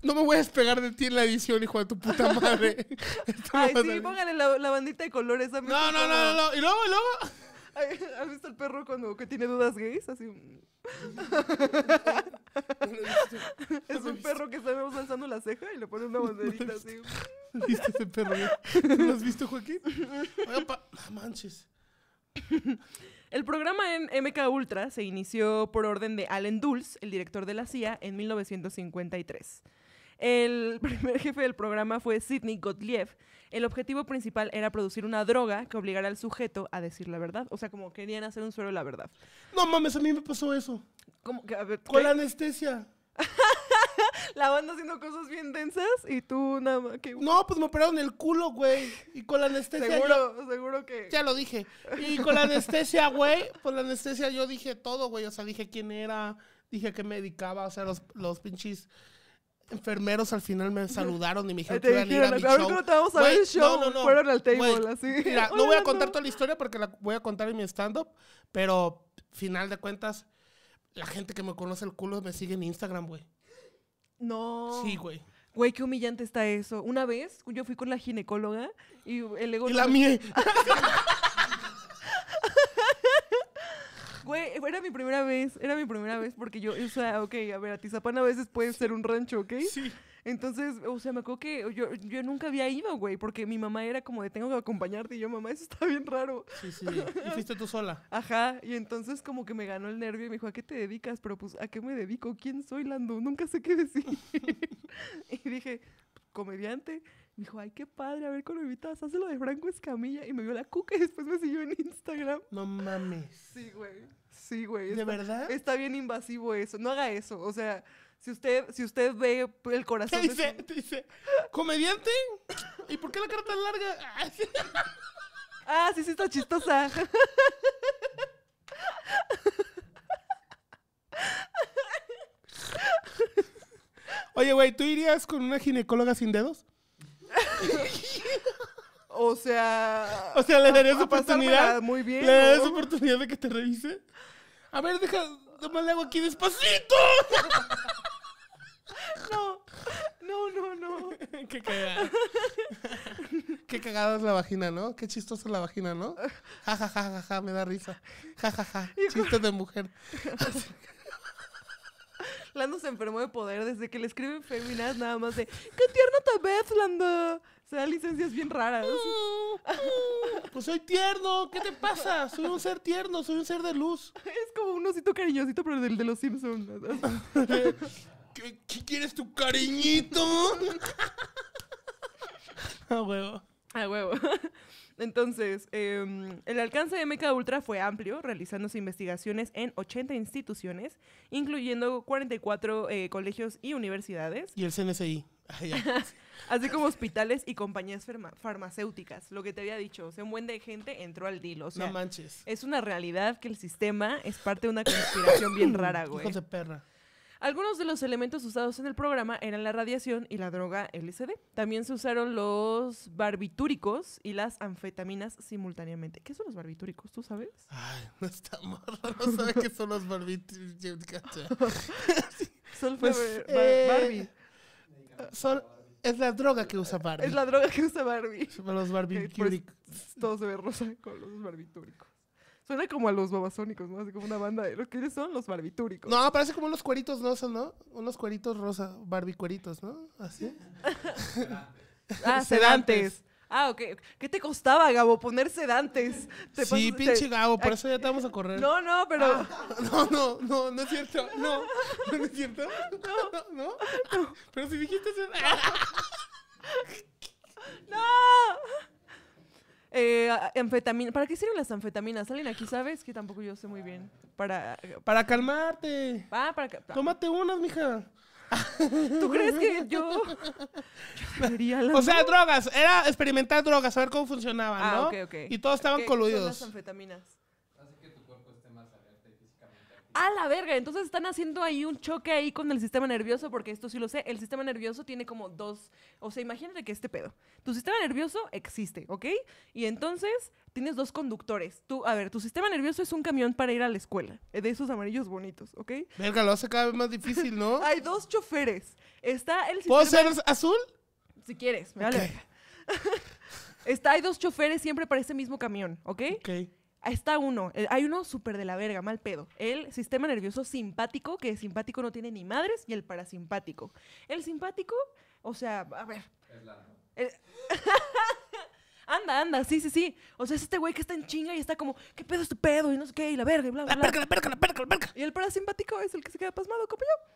no me voy a despegar de ti en la edición, hijo de tu puta madre. <laughs> Ay, sí, póngale la, bandita de colores a mí. No, no, no, no, no. Y luego, y luego. ¿Has visto el perro cuando que tiene dudas gays? Así. <laughs> es un perro que sabemos alzando la ceja y le pone una <laughs> banderita no así. ¿Viste ese perro? ¿No ¿Lo has visto, Joaquín? La manches. El programa en MK Ultra se inició por orden de Allen Dulles, el director de la CIA, en 1953. El <laughs> primer jefe del programa fue Sidney Gottlieb. El objetivo principal era producir una droga que obligara al sujeto a decir la verdad. O sea, como querían hacer un suero de la verdad. No mames, a mí me pasó eso. ¿Cómo Con la anestesia. <laughs> la banda haciendo cosas bien densas y tú nada más No, pues me operaron el culo, güey. Y con la anestesia... Seguro, seguro que... Ya lo dije. Y con la anestesia, güey, Con pues la anestesia yo dije todo, güey. O sea, dije quién era, dije qué me dedicaba, o sea, los, los pinches enfermeros al final me saludaron y me dijeron que iban show. No te vamos a ver el show. Fueron al table, así. <laughs> no voy a contar toda la historia porque la voy a contar en mi stand-up, pero final de cuentas, la gente que me conoce el culo me sigue en Instagram, güey. No. Sí, güey. Güey, qué humillante está eso. Una vez yo fui con la ginecóloga y el ego... Y la mía. <laughs> <laughs> Güey, era mi primera vez, era mi primera vez porque yo, o sea, ok, a ver, Atizapán a veces puede ser un rancho, ¿ok? Sí. Entonces, o sea, me acuerdo que yo, yo nunca había ido, güey, porque mi mamá era como de tengo que acompañarte y yo, mamá, eso está bien raro. Sí, sí. hiciste fuiste tú sola. <laughs> Ajá, y entonces como que me ganó el nervio y me dijo, ¿a qué te dedicas? Pero pues, ¿a qué me dedico? ¿Quién soy, Lando? Nunca sé qué decir. <laughs> y dije, comediante. Me dijo, ay, qué padre, a ver con lo hazlo de Franco Escamilla. Y me vio la cuca y después me siguió en Instagram. No mames. Sí, güey. Sí, güey. ¿De verdad? Está bien invasivo eso. No haga eso. O sea, si usted, si usted ve el corazón. dice, dice, ¿comediante? ¿Y por qué la cara tan larga? ah, sí, sí, está chistosa. Oye, güey, ¿tú irías con una ginecóloga sin dedos? <laughs> o sea. O sea, le darías oportunidad. muy bien. Le darías oportunidad de que te revise. A ver, deja. Toma el agua aquí despacito. no. No, no, no. <laughs> Qué cagada. <laughs> Qué cagada es la vagina, ¿no? Qué chistosa es la vagina, ¿no? Ja, ja, ja, ja, ja, me da risa. Ja, ja, ja. Chiste de mujer. Lando se enfermó de poder desde que le escriben féminas nada más de ¡Qué tierna te ves, Lando! <laughs> Se dan licencias bien raras. <laughs> Pues soy tierno, ¿qué te pasa? Soy un ser tierno, soy un ser de luz. Es como un osito cariñosito, pero del de los Simpsons. <laughs> ¿Qué, quieres tu cariñito? A huevo. A huevo. Entonces, em, el alcance de MK Ultra fue amplio, realizándose investigaciones en 80 instituciones, incluyendo 44 eh, colegios y universidades. Y el CNCI. Así como hospitales y compañías farmacéuticas, lo que te había dicho. O sea, un buen de gente entró al deal. no manches. Es una realidad que el sistema es parte de una conspiración bien rara, güey. perra. Algunos de los elementos usados en el programa eran la radiación y la droga LCD También se usaron los barbitúricos y las anfetaminas simultáneamente. ¿Qué son los barbitúricos? ¿Tú sabes? Ay, <laughs> no está mal no sabe qué son los barbitúricos. <laughs> Pues, eh, son pues, Barbie. Sol es la droga que usa Barbie. Es la droga que usa Barbie. Los barbitúricos. <laughs> Pues, Todos se ve rosa con los barbitúricos. Suena como a los babasónicos, ¿no? como una banda de... que son? Los barbitúricos. No, parece como unos cueritos, ¿no? Son, ¿no? Unos cueritos rosa, barbicueritos, ¿no? Así. <laughs> ah, <laughs> sedantes. Ah, ok. ¿Qué te costaba, Gabo, ponerse sedantes? sí, pinche Gabo, por eso ya te vamos a correr. No, no, pero... Ah, no, no, no, no es cierto. No, no es cierto. <laughs> No. ¿No? no. Pero si dijiste... <laughs> ¡No! Eh, anfetamina. ¿Para qué sirven las anfetaminas? ¿Alguien aquí sabes? Que tampoco yo sé muy bien. Para... Eh, para calmarte. Ah, para... Tómate unas, mija. <laughs> ¿Tú crees que yo, O sea, drogas. Era experimentar drogas, a ver cómo funcionaban, ah, ¿no? ok Y todos estaban coludidos. las anfetaminas. a la verga, entonces están haciendo ahí un choque ahí con el sistema nervioso, porque esto sí lo sé, el sistema nervioso tiene como dos, o sea, imagínate que este pedo, tu sistema nervioso existe, ¿ok? Y entonces tienes dos conductores. Tú, a ver, tu sistema nervioso es un camión para ir a la escuela, eh, de esos amarillos bonitos, ¿ok? Verga, lo hace cada vez más difícil, ¿no? <laughs> Hay dos choferes. Está el sistema... ¿Puedo ser azul? Si quieres, me vale. <laughs> Está, hay dos choferes siempre para ese mismo camión, ¿ok? Ok. Está uno, eh, hay uno súper de la verga, mal pedo. El sistema nervioso simpático, que simpático no tiene ni madres, y el parasimpático. El simpático, o sea, a ver. Es la... <laughs> anda, anda, sí, sí, sí. O sea, es este güey que está en chinga y está como, ¿qué pedo es este tu pedo? Y no sé qué, y la verga, y bla, bla. La perca, la perca, la perca, la perca. Y el parasimpático es el que se queda pasmado, como yo.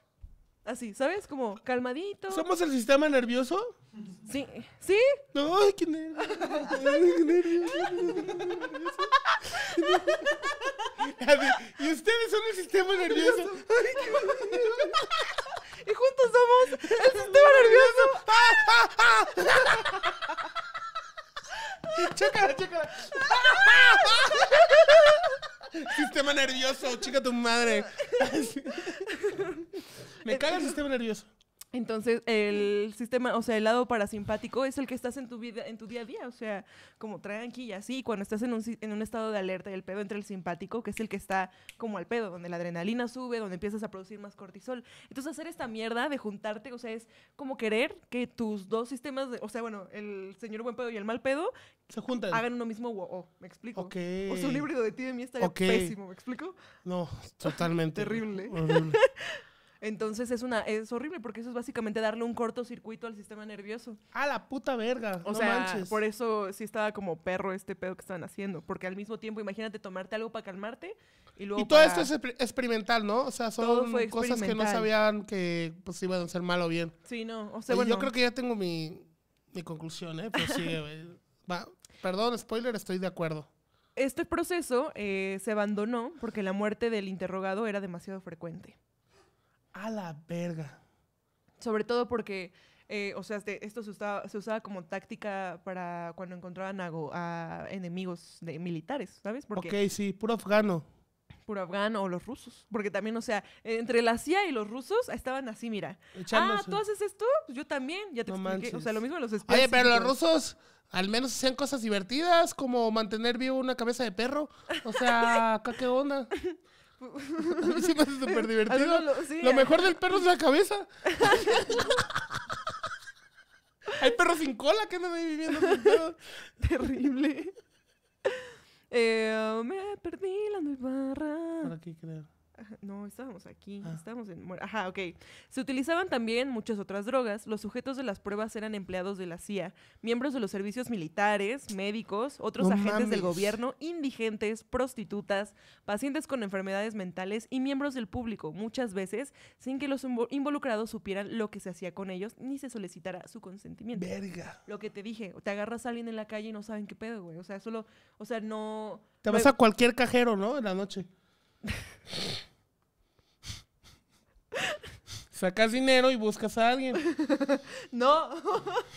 Así, ¿sabes? Como calmadito. ¿Somos el sistema nervioso? Sí. ¿Sí? No, ay, qué nervioso. y ustedes son el sistema nervioso. Ay, qué nervioso. y juntos somos el sistema nervioso. Ah, ah, ah. ¡Chécala, chécala! Sistema nervioso, chica tu madre. <laughs> Me caga el sistema nervioso. Entonces, el sistema, o sea, el lado parasimpático es el que estás en tu vida, en tu día a día, o sea, como tranquila, así, cuando estás en un, estado de alerta y el pedo entre el simpático, que es el que está como al pedo, donde la adrenalina sube, donde empiezas a producir más cortisol. Entonces, hacer esta mierda de juntarte, o sea, es como querer que tus dos sistemas, o sea, bueno, el señor buen pedo y el mal pedo, se juntan. Hagan uno mismo, o, ¿me explico? O sea, un híbrido de ti de mí estaría pésimo, ¿me explico? No, totalmente. Terrible. <laughs> Entonces es una es horrible porque eso es básicamente darle un cortocircuito al sistema nervioso. ¡Ah, la puta verga, o sea, Por eso sí estaba como perro este pedo que estaban haciendo, porque al mismo tiempo imagínate tomarte algo para calmarte y luego Y todo esto es experimental, ¿no? O sea, son cosas que no sabían que pues, iban a ser mal o bien. Sí, no, bueno. Yo creo que ya tengo mi, mi conclusión, eh, pero sí, <laughs> eh, va. Perdón, spoiler, estoy de acuerdo este proceso eh, se abandonó porque la muerte del interrogado era demasiado frecuente a la verga. Sobre todo porque, eh, o sea, este, esto se usaba, se usaba como táctica para cuando encontraban a, enemigos de, militares, ¿sabes? Porque ok, sí, puro afgano. Puro afgano o los rusos. Porque también, o sea, entre la CIA y los rusos estaban así, mira. Ah, ¿tú haces esto? Pues yo también, ya te expliqué. O sea, lo mismo los espías. pero los rusos al menos hacían cosas divertidas, como mantener vivo una cabeza de perro. O sea, <laughs> ¿qué onda? <laughs> Se me hace súper divertido. Lo, mejor del perro es la cabeza. <laughs> Hay perros sin cola que andan ahí viviendo. <laughs> Terrible. Eh, me perdí la nueva barra. Por aquí creo. No, estábamos aquí, ah. estábamos en... Ajá, ok. Se utilizaban también muchas otras drogas. Los sujetos de las pruebas eran empleados de la CIA, miembros de los servicios militares, médicos, otros agentes del gobierno, indigentes, prostitutas, pacientes con enfermedades mentales y miembros del público, muchas veces sin que los involucrados supieran lo que se hacía con ellos ni se solicitara su consentimiento. Verga. Lo que te dije, te agarras a alguien en la calle y no saben qué pedo, güey. O sea, solo... O sea, no... Te vas a cualquier cajero, ¿no? En la noche. <laughs> Sacas dinero y buscas a alguien. <laughs> no.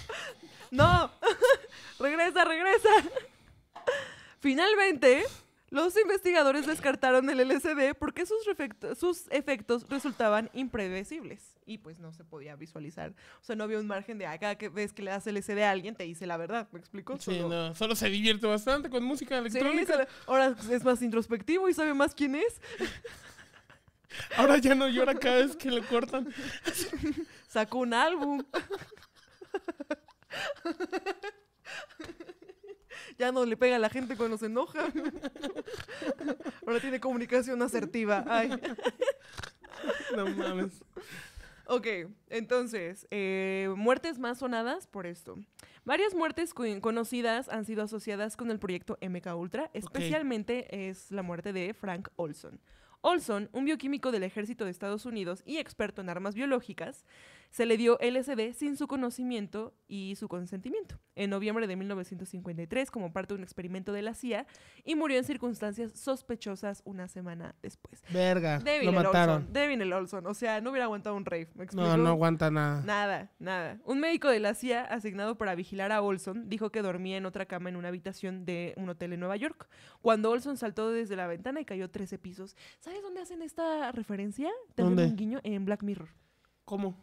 <laughs> no. <laughs> regresa, regresa. Finalmente, los investigadores descartaron el LCD porque sus, efectos resultaban impredecibles y pues no se podía visualizar. O sea, no había un margen de, ah, cada vez que le das LCD a alguien te dice la verdad, ¿me explico? Sí, no, solo se divierte bastante con música electrónica. Sí, ahora es más introspectivo y sabe más quién es. Ahora ya no llora cada vez que lo cortan. Sacó un álbum. Ya no le pega a la gente cuando se enoja. Ahora tiene comunicación asertiva. No mames. Ok, entonces, eh, muertes más sonadas por esto. Varias muertes conocidas han sido asociadas con el proyecto MK Ultra, especialmente es la muerte de Frank Olson, Olson, un bioquímico del ejército de Estados Unidos y experto en armas biológicas, se le dio LSD sin su conocimiento y su consentimiento, en noviembre de 1953 como parte de un experimento de la CIA y murió en circunstancias sospechosas una semana después. Verga, Devin lo mataron. Olson, Devin el Olson, o sea, no hubiera aguantado un rave, No, no aguanta nada. Nada, nada. Un médico de la CIA asignado para vigilar a Olson dijo que dormía en otra cama en una habitación de un hotel en Nueva York, cuando Olson saltó desde la ventana y cayó 13 pisos. ¿Sabes dónde hacen esta referencia? Tengo un guiño en Black Mirror. ¿Cómo?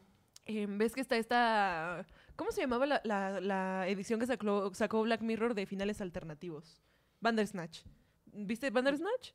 Em, ves que está esta... ¿Cómo se llamaba la, edición que sacó, sacó, Black Mirror de finales alternativos? Bandersnatch. ¿Viste Bandersnatch?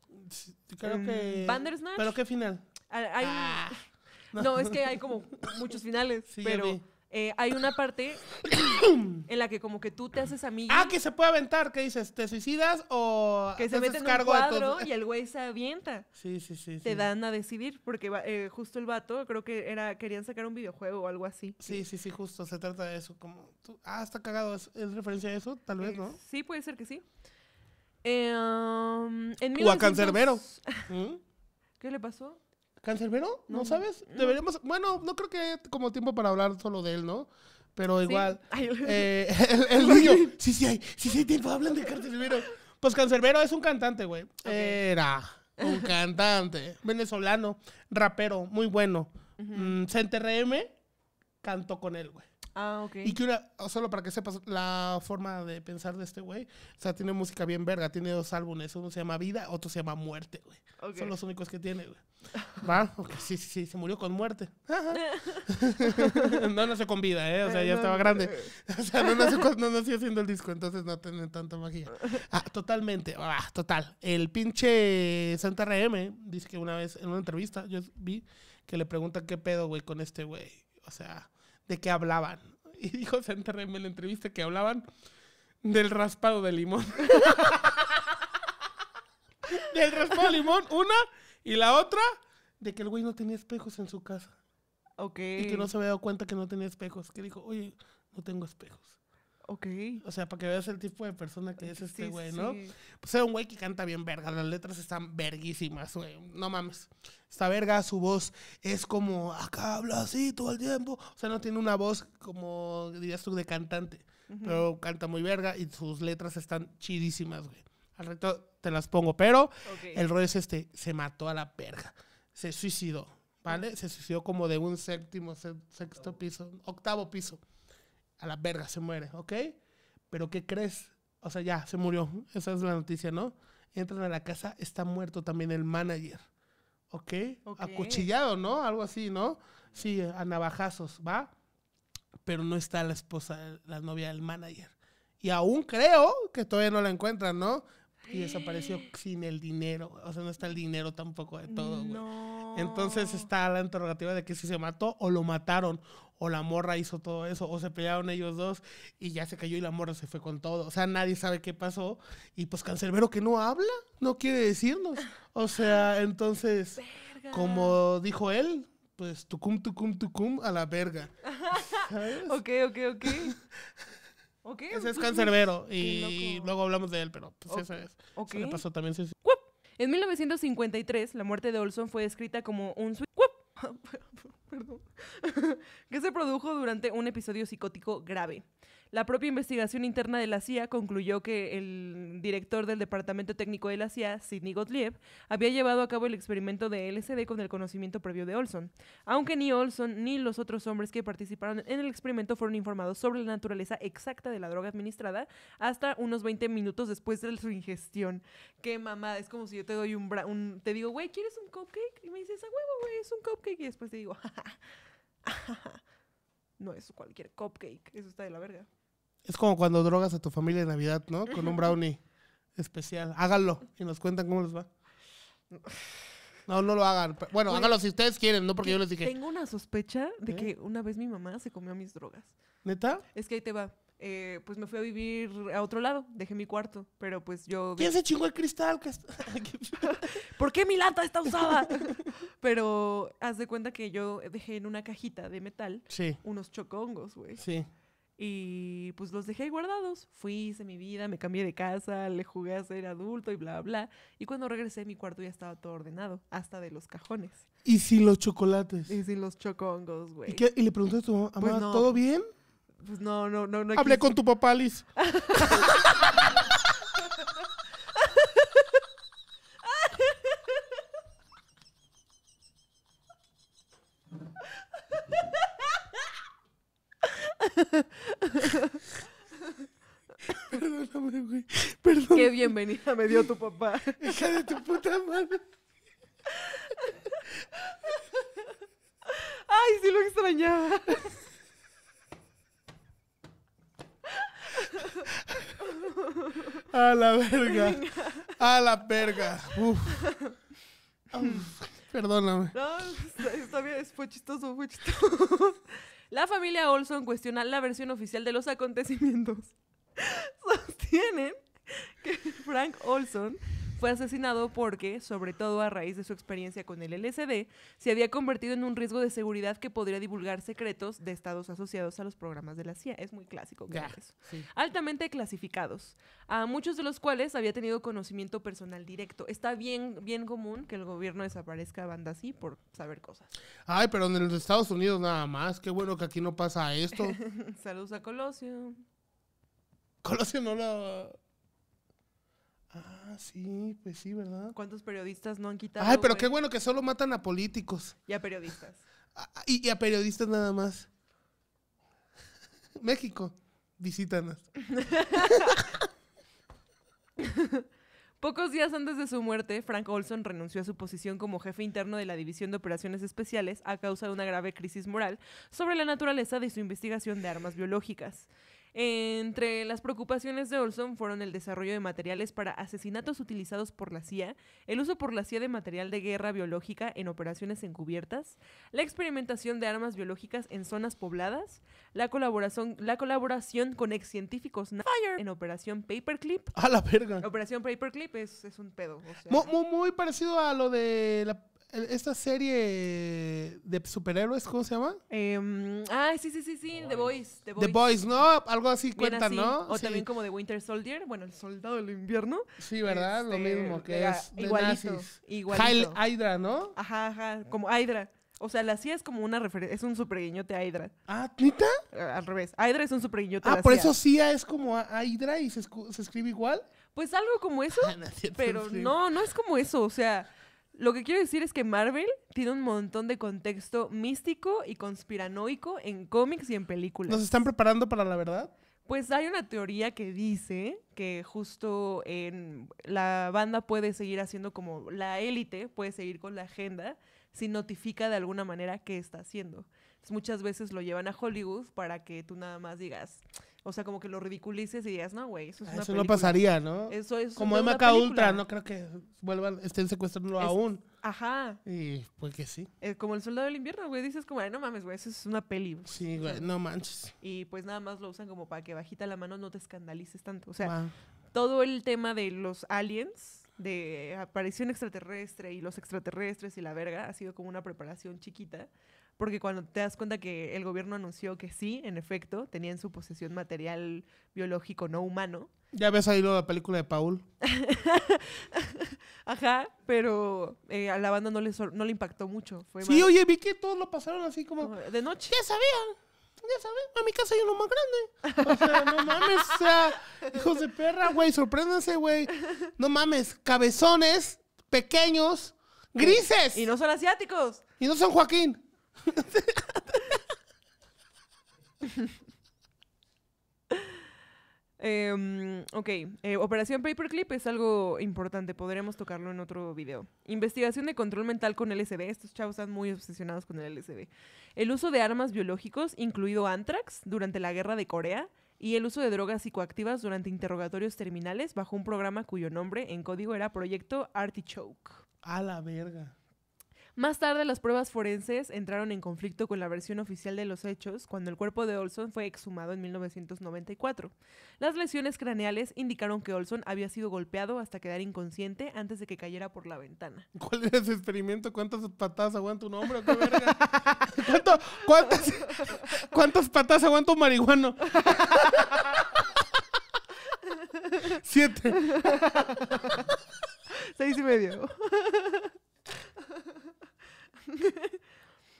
Creo em, que... Bandersnatch. ¿Pero qué final? Ah, ah. <laughs> No. es que hay como muchos finales, pero... Eh, hay una parte <coughs> en la que como que tú te haces amiga. Ah, que se puede aventar, que dices, ¿te suicidas o que se mete en un cuadro y el güey se avienta? Sí, sí, sí. Te dan a decidir porque eh, justo el vato, creo que era querían sacar un videojuego o algo así. Sí, sí, sí, justo, se trata de eso, como tú, ah, está cagado, es, referencia a eso, tal vez, eh, ¿no? sí, puede ser que sí. Um, en 1900... O a Cancerbero. ¿Qué le pasó? ¿Cancerbero? ¿No, sabes? Deberíamos. Bueno, no creo que haya como tiempo para hablar solo de él, ¿no? Pero igual. <laughs> Eh, el, niño. Sí, sí hay. Sí, sí hay tiempo. Hablan de Cancerbero. Pues Cancerbero es un cantante, güey. Era un <laughs> cantante. venezolano. Rapero. Muy bueno. Uh RM, mm, cantó con él, güey. Ah, ok. Y que una, solo para que sepas la forma de pensar de este güey, o sea, tiene música bien verga, tiene dos álbumes, uno se llama Vida, otro se llama Muerte, güey. Son los únicos que tiene, güey. Va, <laughs> sí, sí, sí, se murió con muerte. <laughs> <laughs> no nació con vida, ¿eh? O sea, eh, ya estaba grande. O sea, no nació, no nació haciendo el disco, entonces no tiene tanta magia. Ah, totalmente, ah, total. El pinche Santa RM dice que una vez en una entrevista yo vi que le preguntan qué pedo, güey, con este güey. O sea, de qué hablaban. <laughs> Y dijo Santa en la entrevista que hablaban del raspado de limón. <laughs> del raspado de limón, una, y la otra, de que el güey no tenía espejos en su casa. Ok. Y que no se había dado cuenta que no tenía espejos. Que dijo, oye, no tengo espejos. Ok. O sea, para que veas el tipo de persona que es este güey, ¿no? Pues es un güey que canta bien verga, las letras están verguísimas, güey. No mames. Está verga, su voz es como acá habla así todo el tiempo. O sea, no tiene una voz como dirías tú de cantante, pero canta muy verga y sus letras están chidísimas, güey. Al reto te las pongo, pero el rol es este, se mató a la verga. Se suicidó, ¿vale? Se suicidó como de un séptimo, sexto piso, octavo piso a la verga se muere, ¿ok? Pero ¿qué crees? O sea, ya, se murió. Esa es la noticia, ¿no? Entran a la casa, está muerto también el manager. ¿Ok? Acuchillado, ¿no? Algo así, ¿no? Sí, a navajazos, ¿va? Pero no está la esposa, la novia del manager. Y aún creo que todavía no la encuentran, ¿no? Y desapareció <gasps> sin el dinero. O sea, no está el dinero tampoco de todo, güey. Entonces está la interrogativa de que si se mató o lo mataron o la morra hizo todo eso, o se pelearon ellos dos y ya se cayó y la morra se fue con todo. O sea, nadie sabe qué pasó. Y pues Cancerbero que no habla, no quiere decirnos. O sea, entonces, como dijo él, pues tucum, tucum, tucum a la verga. ¿Sabes? <laughs> ok, ok, ok. <laughs> okay. Ese es Cancerbero <laughs> y luego hablamos de él, pero pues eso es. Eso le pasó también. En 1953, la muerte de Olson fue escrita como un... <laughs> <laughs> que se produjo durante un episodio psicótico grave. La propia investigación interna de la CIA concluyó que el director del Departamento Técnico de la CIA, Sidney Gottlieb, había llevado a cabo el experimento de LSD con el conocimiento previo de Olson, aunque ni Olson ni los otros hombres que participaron en el experimento fueron informados sobre la naturaleza exacta de la droga administrada hasta unos 20 minutos después de su ingestión. Qué mamada, es como si yo te doy un... te digo, güey, ¿quieres un cupcake? Y me dices, ¡ah, huevo, güey, es un cupcake. Y después te digo, jaja, no es cualquier cupcake, eso está de la verga. Es como cuando drogas a tu familia de Navidad, ¿no? Con un brownie especial. Háganlo y nos cuentan cómo les va. No, no lo hagan. Bueno, háganlo si ustedes quieren, no porque yo les dije. Tengo una sospecha de que una vez mi mamá se comió mis drogas. ¿Neta? Es que ahí te va. Eh, pues me fui a vivir a otro lado, dejé mi cuarto, pero pues yo... ¿Quién se chingó el cristal? <laughs> <laughs> ¿Por qué mi lata está usada? <laughs> pero haz de cuenta que yo dejé en una cajita de metal unos chocongos, güey. Sí. Y pues los dejé guardados. Fui, hice mi vida, me cambié de casa, le jugué a ser adulto y bla, bla. Y cuando regresé, mi cuarto ya estaba todo ordenado, hasta de los cajones. ¿Y sin los chocolates? Y sin los chocongos, güey. ¿Y, le pregunté a tu mamá, pues ¿todo bien? Pues no, no, no. no Hablé con tu papá, Liz. <laughs> <laughs> Perdóname, güey. Perdón. Qué bienvenida me dio tu papá. Hija de tu puta madre. Ay, sí lo extrañaba. A la verga. A la verga. Perdóname. No, está, está bien, fue chistoso, fue chistoso. La familia Olson cuestiona la versión oficial de los acontecimientos. <laughs> Sostienen que Frank Olson fue asesinado porque, sobre todo a raíz de su experiencia con el LSD, se había convertido en un riesgo de seguridad que podría divulgar secretos de estados asociados a los programas de la CIA. Es muy clásico, que Altamente clasificados, a muchos de los cuales había tenido conocimiento personal directo. Está bien, bien común que el gobierno desaparezca a banda así por saber cosas. Ay, pero en los Estados Unidos nada más. Qué bueno que aquí no pasa esto. <laughs> Saludos a Colosio. Colosio no lo... Ah, sí, pues sí, ¿verdad? ¿Cuántos periodistas no han quitado? Ay, pero qué bueno que solo matan a políticos. Y a periodistas. <laughs> Ah, y, y, a periodistas nada más. <laughs> México, visítanos. <laughs> Pocos días antes de su muerte, Frank Olson renunció a su posición como jefe interno de la División de Operaciones Especiales a causa de una grave crisis moral sobre la naturaleza de su investigación de armas biológicas. Entre las preocupaciones de Olson fueron el desarrollo de materiales para asesinatos utilizados por la CIA, el uso por la CIA de material de guerra biológica en operaciones encubiertas, la experimentación de armas biológicas en zonas pobladas, la colaboración, con ex científicos en Operación Paperclip. A la verga. Operación Paperclip es, un pedo. muy, muy parecido a lo de la esta serie de superhéroes, ¿cómo se llama? ah, sí, sí, sí, sí, The Boys. The Boys, The Boys ¿no? Algo así cuenta, ¿no? O también como The Winter Soldier, bueno, el soldado del invierno. Sí, ¿verdad? Lo este, mismo que es. De igualito, igualito. Hydra, ¿no? Ajá, ajá, como Hydra. O sea, la CIA es como una referencia, es un superguiñote a Hydra. ¿Ah, ¿tita? Al revés, Hydra es un superguiñote ah, a Ah, por eso CIA es como Hydra y se, se escribe igual. Pues algo como eso, <laughs> ah, pero no, no es como eso, o sea... Lo que quiero decir es que Marvel tiene un montón de contexto místico y conspiranoico en cómics y en películas. ¿Nos están preparando para la verdad? Pues hay una teoría que dice que justo en la banda puede seguir haciendo como la élite, puede seguir con la agenda si notifica de alguna manera qué está haciendo. muchas veces lo llevan a Hollywood para que tú nada más digas, o sea, como que lo ridiculices y digas, no, güey, eso es una Eso no pasaría, ¿no? Eso es Como Emma Ultra, no creo que vuelvan, estén secuestrando aún. Ajá. Y pues que sí. Eh, como el soldado del invierno, güey, dices como, no mames, güey, eso es una peli. Sí, güey, no manches. Y pues nada más lo usan como para que bajita la mano no te escandalices tanto. O sea, todo el tema de los aliens, de aparición extraterrestre y los extraterrestres y la verga, ha sido como una preparación chiquita porque cuando te das cuenta que el gobierno anunció que sí, en efecto, tenían su posesión material biológico no humano. Ya ves ahí la película de Paul. <laughs> Ajá, pero eh, a la banda no le, no le impactó mucho. sí, oye, vi que todos lo pasaron así como... De noche. Ya sabían. Ya sabes, a mi casa hay lo más grande. O sea, no mames, o sea, <laughs> hijos de perra, güey, sorpréndanse, güey. No mames, cabezones, pequeños, grises. Y no son asiáticos. Y no son Joaquín. Em, ok, eh, Operación Paperclip es algo importante, podremos tocarlo en otro video. Investigación de control mental con LSD, estos chavos están muy obsesionados con el LSD. El uso de armas biológicos, incluido anthrax, durante la guerra de Corea, y el uso de drogas psicoactivas durante interrogatorios terminales bajo un programa cuyo nombre en código era Proyecto Artichoke. A la verga. Más tarde, las pruebas forenses entraron en conflicto con la versión oficial de los hechos cuando el cuerpo de Olson fue exhumado en 1994. Las lesiones craneales indicaron que Olson había sido golpeado hasta quedar inconsciente antes de que cayera por la ventana. ¿Cuál era ese experimento? ¿Cuántas patadas aguanta un hombre? ¿Qué verga? <laughs> cuántas, ¿Cuántas patadas aguanta un marihuano? <laughs> Siete. Seis y medio. <laughs>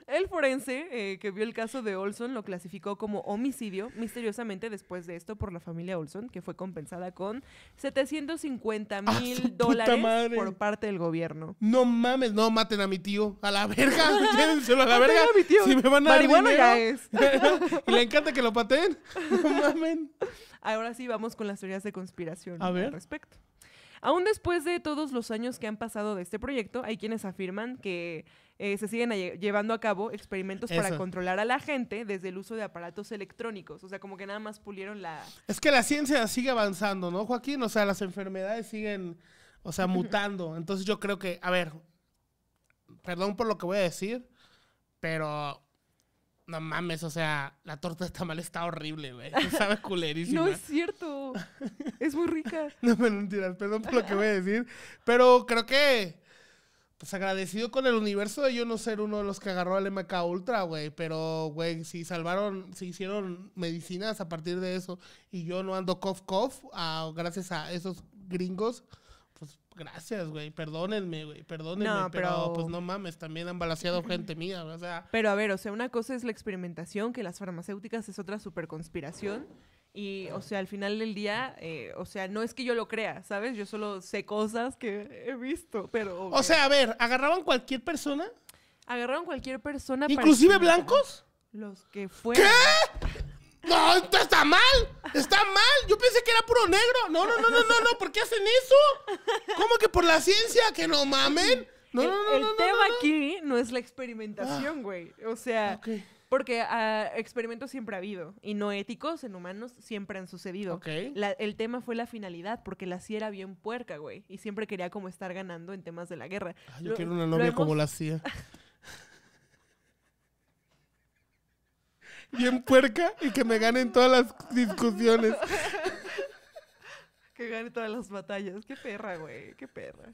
El forense eh, que vio el caso de Olson lo clasificó como homicidio misteriosamente después de esto por la familia Olson, que fue compensada con 750 mil dólares por parte del gobierno. No mames, no maten a mi tío, a la verga, <laughs> a la verga. Si me van a dar <laughs> y le encanta que lo pateen. No mamen. Ahora sí vamos con las teorías de conspiración al respecto. Aún después de todos los años que han pasado de este proyecto, hay quienes afirman que eh, se siguen llevando a cabo experimentos para controlar a la gente desde el uso de aparatos electrónicos. O sea, como que nada más pulieron la... Es que la ciencia sigue avanzando, ¿no, Joaquín? O sea, las enfermedades siguen, o sea, mutando. Entonces yo creo que, a ver, perdón por lo que voy a decir, pero no mames, o sea, la torta de tamal está horrible, güey. <laughs> Sabe culerísima. No es cierto. Es muy rica. <laughs> no me mentiras, perdón por lo que voy a decir. Pero creo que pues agradecido con el universo de yo no ser uno de los que agarró al MK Ultra, güey. Pero, güey, si salvaron, si hicieron medicinas a partir de eso y yo no ando cough cough, ah, gracias a esos gringos, pues gracias, güey. Perdónenme, güey. Perdónenme, pero... pues no mames, también han balaseado gente mía, o sea. Pero a ver, o sea, una cosa es la experimentación, que las farmacéuticas es otra super conspiración. Y, o sea, al final del día, eh, o sea, no es que yo lo crea, ¿sabes? Yo solo sé cosas que he visto, pero... O sea, a ver, ¿agarraban cualquier persona? Agarraron cualquier persona. ¿Inclusive blancos? Los que fueron. ¿Qué? No, está mal. Está mal. Yo pensé que era puro negro. No, no, no, no, no, no. ¿Por qué hacen eso? ¿Cómo que por la ciencia? Que no mamen. No, el, no, no, El tema aquí no es la experimentación, ah. güey. o sea, porque ah, experimentos siempre ha habido y no éticos en humanos siempre han sucedido. el tema fue la finalidad, porque la CIA era bien puerca, güey, y siempre quería como estar ganando en temas de la guerra. Ah, yo quiero una novia como la CIA. <laughs> bien puerca y que me gane en todas las discusiones. <laughs> que gane todas las batallas. Qué perra, güey, qué perra.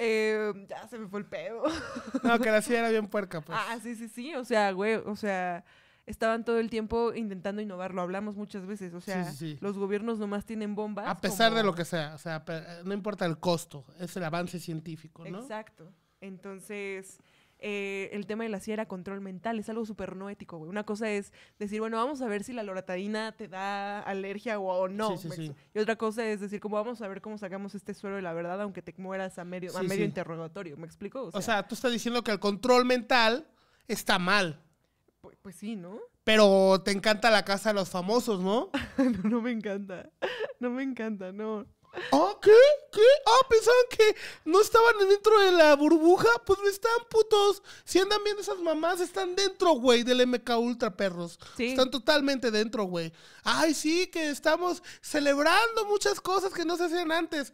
Eh, ya se me fue el pedo. <laughs> No, que la silla era bien puerca, pues. Ah, sí, sí, sí. O sea, güey, o sea, estaban todo el tiempo intentando innovar. Lo hablamos muchas veces. O sea, los gobiernos nomás tienen bombas. A pesar de lo que sea. O sea, eh, no importa el costo. Es el avance científico, ¿no? Exacto. Entonces eh, el tema de la sierra control mental. Es algo súper no ético, güey. Una cosa es decir, bueno, vamos a ver si la loratadina te da alergia o, no. Y otra cosa es decir, como vamos a ver cómo sacamos este suelo de la verdad, aunque te mueras a medio, a medio interrogatorio. ¿Me explico? O sea, tú estás diciendo que el control mental está mal. Pues, pues sí, ¿no? Pero te encanta la casa de los famosos, ¿no? <laughs> no, no me encanta. <laughs> No me encanta, no. Ah, qué? ¿Qué? Ah, pensaban que no estaban dentro de la burbuja. Pues no están, putos. Si andan bien esas mamás, están dentro, güey, del MK Ultra, perros. Están totalmente dentro, güey. Ay, sí, que estamos celebrando muchas cosas que no se hacían antes.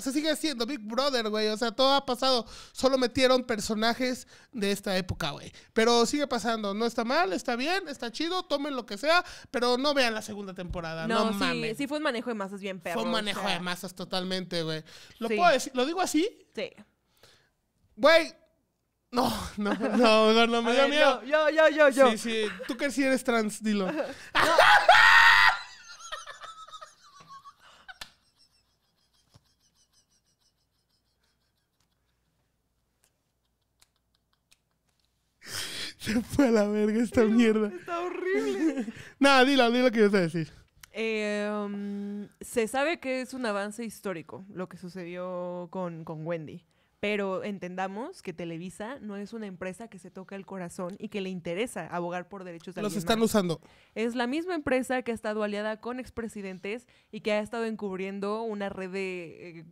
Se sigue haciendo Big Brother, güey. O sea, todo ha pasado. Solo metieron personajes de esta época, güey. Pero sigue pasando. No está mal, está bien, está chido. Tomen lo que sea, pero no vean la segunda temporada. No, mames. Sí, fue un manejo de masas bien perro. Fue un manejo de masas totalmente, güey. ¿Lo puedo decir? ¿Lo digo así? Sí. Güey, no, no, no, no, <laughs> me dio miedo. yo, yo, yo, yo. Sí, sí. Tú que si eres trans, dilo. <laughs> <laughs> Se <laughs> fue a la verga esta mierda. Está horrible. <laughs> Nada, dilo, dilo que yo te decir. Em, se sabe que es un avance histórico lo que sucedió con, Wendy. Pero entendamos que Televisa no es una empresa que se toca el corazón y que le interesa abogar por derechos de Los están usando. Es la misma empresa que ha estado aliada con expresidentes y que ha estado encubriendo una red de...